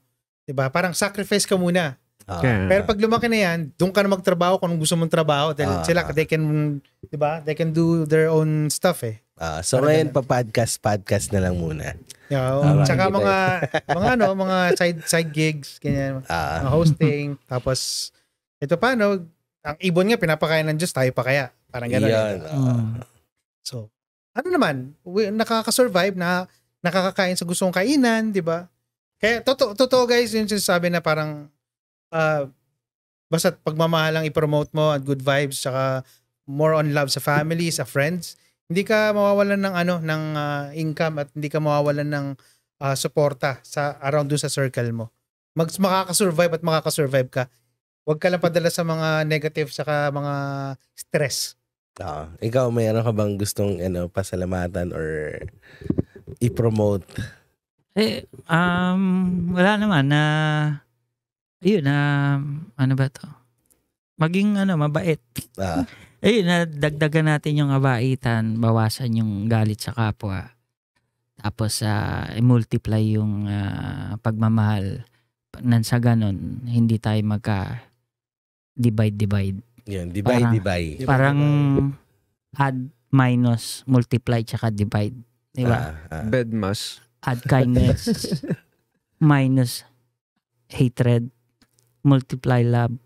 'di ba? Parang sacrifice ka muna. Okay. Ah. Pero pag lumaki na 'yan, doon ka na magtrabaho kung gusto mong trabaho. Dahil uh, sila they can, 'di ba? They can do their own stuff eh. Uh, so Para ngayon pa podcast podcast na lang muna. Yeah, um, uh, tsaka mga mga ano, mga side side gigs, ganyan, uh, hosting, tapos ito pa no, ang ibon nga pinapakain ng Diyos, tayo pa kaya. Parang gano'n. Yan. Uh, so, ano naman, we, nakaka-survive na nakakakain sa gustong kainan, di ba? Kaya, totoo, totoo guys, yung sinasabi na parang, uh, basta pagmamahal lang i-promote mo at good vibes, saka more on love sa family, sa friends, hindi ka mawawalan ng ano, ng uh, income at hindi ka mawawalan ng uh, suporta sa around dun sa circle mo. Mag makaka at makakasurvive ka. Huwag ka lang padala sa mga negative saka mga stress. Oo. Ikaw, may ano ka bang gustong ano, pasalamatan or i-promote? Eh, um, wala naman na, uh, yun, na, uh, ano ba to? Maging, ano, mabait. Ah. Ayun, na natin yung kabaitan, bawasan yung galit sa kapwa. Tapos, uh, ah, multiply yung uh, pagmamahal. Nansa sa ganon, hindi tayo magka divide-divide. Yan, divide-divide. Parang, divide. parang add, minus, multiply, tsaka divide Di ba? Ah, ah. Bed mass. Add kindness. minus hatred. Multiply love.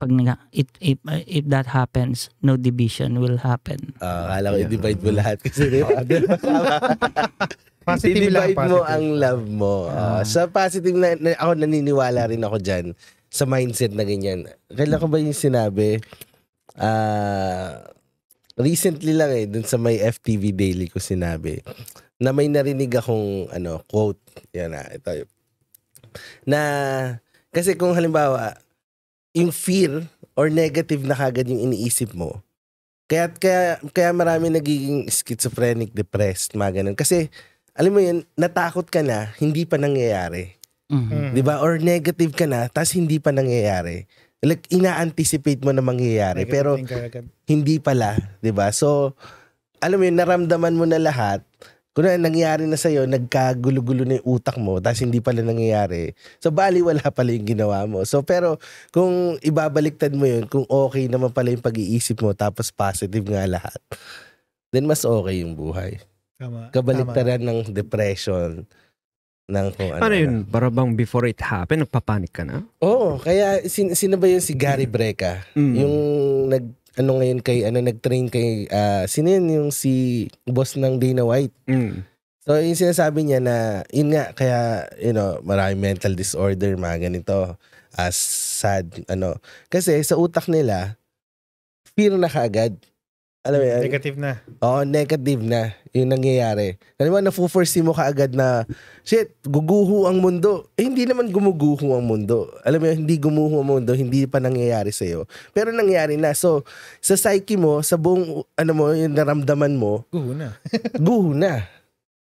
Pag nga, if, if, if that happens, no division will happen. Uh, ah, alam ko, yeah. i-divide mo lahat kasi di positive I-divide mo ang love mo. Uh, uh, sa positive, na, na, ako naniniwala rin ako dyan sa mindset na ganyan. Kailan ko ba yung sinabi? Ah... Uh, recently lang eh, dun sa may FTV Daily ko sinabi, na may narinig akong ano, quote. Yan na, ito. Na, kasi kung halimbawa, yung fear or negative na kagad yung iniisip mo, kaya, kaya, kaya marami nagiging schizophrenic, depressed, mga ganun. Kasi, alam mo yun, natakot ka na, hindi pa nangyayari. Mm-hmm. ba diba? Or negative ka na, tas hindi pa nangyayari like ina-anticipate mo na mangyayari agad, pero agad. hindi pala, 'di ba? So alam mo yun, naramdaman mo na lahat. Kung na nangyayari na sa'yo, nagkagulo-gulo na yung utak mo, tapos hindi pala nangyayari. So, bali wala pala yung ginawa mo. So, pero kung ibabaliktad mo yun, kung okay naman pala yung pag-iisip mo, tapos positive nga lahat, then mas okay yung buhay. Tama. Kabaliktaran tama. ng depression, ng kung ano. Ano yun? Para bang before it happen, nagpapanik ka na? Oo. Kaya sin, sino ba yun si Gary Breca? Mm. Yung nag ano ngayon kay ano nag-train kay uh, sino yun yung si boss ng Dana White. Mm. So yung sinasabi niya na yun nga kaya you know marami mental disorder mga ganito as uh, sad ano kasi sa utak nila fear na kaagad alam mo yan? Negative na. Oo, oh, negative na yung nangyayari. mo, na-foresee mo kaagad na, shit, guguho ang mundo. Eh, hindi naman gumuguho ang mundo. Alam mo hindi gumuho ang mundo, hindi pa nangyayari sa'yo. Pero nangyayari na. So, sa psyche mo, sa buong, ano mo, yung naramdaman mo, guho na. guho na.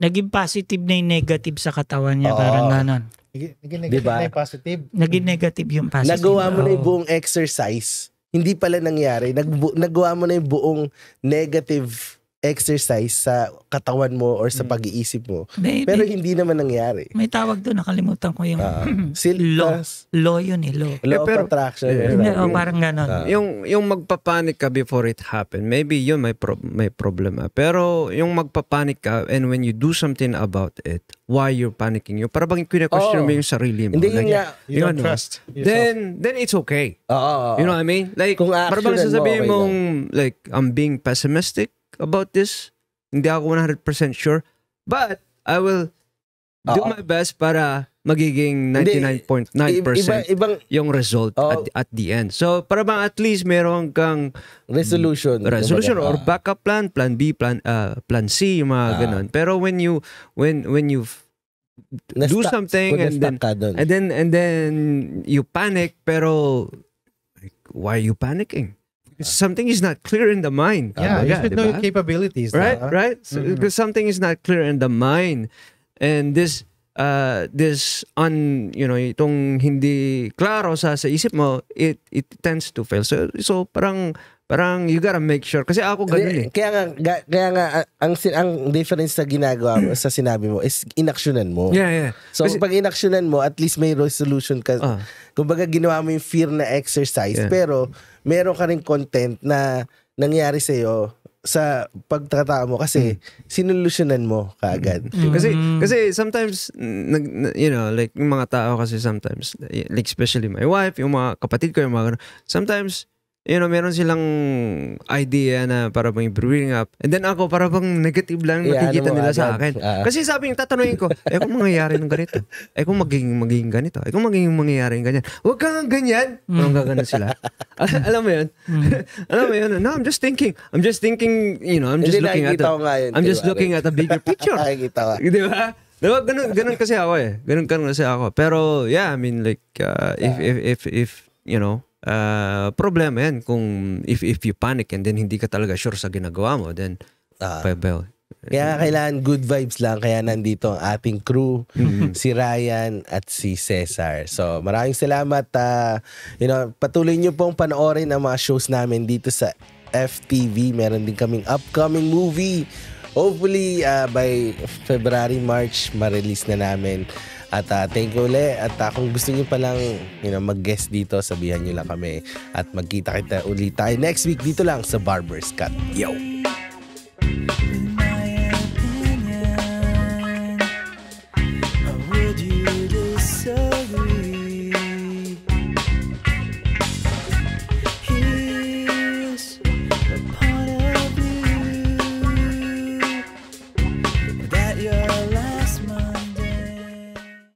Naging positive na yung negative sa katawan niya, Oo. parang ganon. Naging negative diba? na yung positive. Naging negative yung positive. Nagawa mo na yung buong exercise hindi pala nangyari. Nag, nagawa mo na yung buong negative exercise sa katawan mo or sa mm. pag-iisip mo. May, Pero hindi naman nangyari. May tawag doon, nakalimutan ko yung ah, uh, sil- law. Law yun eh, law. Law eh, pero, of attraction. Eh, yeah, oh, parang ganon. Uh, yung, yung magpapanik ka before it happen, maybe yun may, pro- may problema. Pero yung magpapanik ka and when you do something about it, why you're panicking you, para bang kina-question oh, mo yung sarili mo. Hindi like, nga. You, don't know, trust yourself. Then, then it's okay. Oh, oh, oh. You know what I mean? Like, Kung para bang sasabihin mo, mong, like, I'm being pessimistic, about this. Hindi ako 100% sure. But, I will do uh -oh. my best para magiging 99.9% iba, yung result oh, at, at the end. So, para bang at least meron kang resolution. Resolution or backup plan, plan B, plan uh, plan C, yung mga uh, ganun. Pero when you when when you do something and then, and then and then you panic pero like, why are you panicking? something is not clear in the mind. Yeah, you should know your capabilities. Right, right? Mm-hmm. Because so, mm -hmm. something is not clear in the mind. And this uh, this un you know itong hindi klaro sa sa isip mo it it tends to fail so so parang parang you gotta make sure kasi ako ganun eh kaya nga kaya nga ang ang difference sa ginagawa mo sa sinabi mo is inaksyonan mo yeah yeah so kasi, pag inaksyonan mo at least may resolution ka uh, kumbaga ginawa mo yung fear na exercise yeah. pero meron ka ring content na nangyari sa iyo sa pagtratao mo kasi mm. sinolusyonan mo kaagad. Mm. Kasi kasi sometimes nag you know like yung mga tao kasi sometimes like especially my wife, yung mga kapatid ko, yung mga sometimes you know, meron silang idea na para bang brewing up. And then ako, para bang negative lang yeah, nakikita ano nila agad? sa akin. Uh. Kasi sabi yung tatanungin ko, eh kung mangyayari ng ganito, eh kung magiging, magiging ganito, eh kung magiging mangyayari ng ganyan, huwag kang ganyan. Mm. Ang gagano sila. Al- alam mo yun? Hmm. alam mo yun? No, I'm just thinking. I'm just thinking, you know, I'm just Hindi looking at the, ngayon, I'm just looking at a bigger picture. Nakikita ko. Di ba? Diba? Ganun, ganun kasi ako eh. Ganun, ganun kasi ako. Pero yeah, I mean like, uh, yeah. if, if, if, if, you know, uh, problema yan kung if, if you panic and then hindi ka talaga sure sa ginagawa mo, then uh, ah. pebel. Kaya kailangan good vibes lang. Kaya nandito ang ating crew, mm-hmm. si Ryan at si Cesar. So maraming salamat. Uh, you know, patuloy niyo pong panoorin ang mga shows namin dito sa FTV. Meron din kaming upcoming movie. Hopefully, uh, by February, March, ma-release na namin at uh, thank you ulit. At uh, kung gusto niyo palang you know, mag-guest dito, sabihan niyo lang kami. At magkita kita ulit tayo next week dito lang sa Barber's Cut. Yo!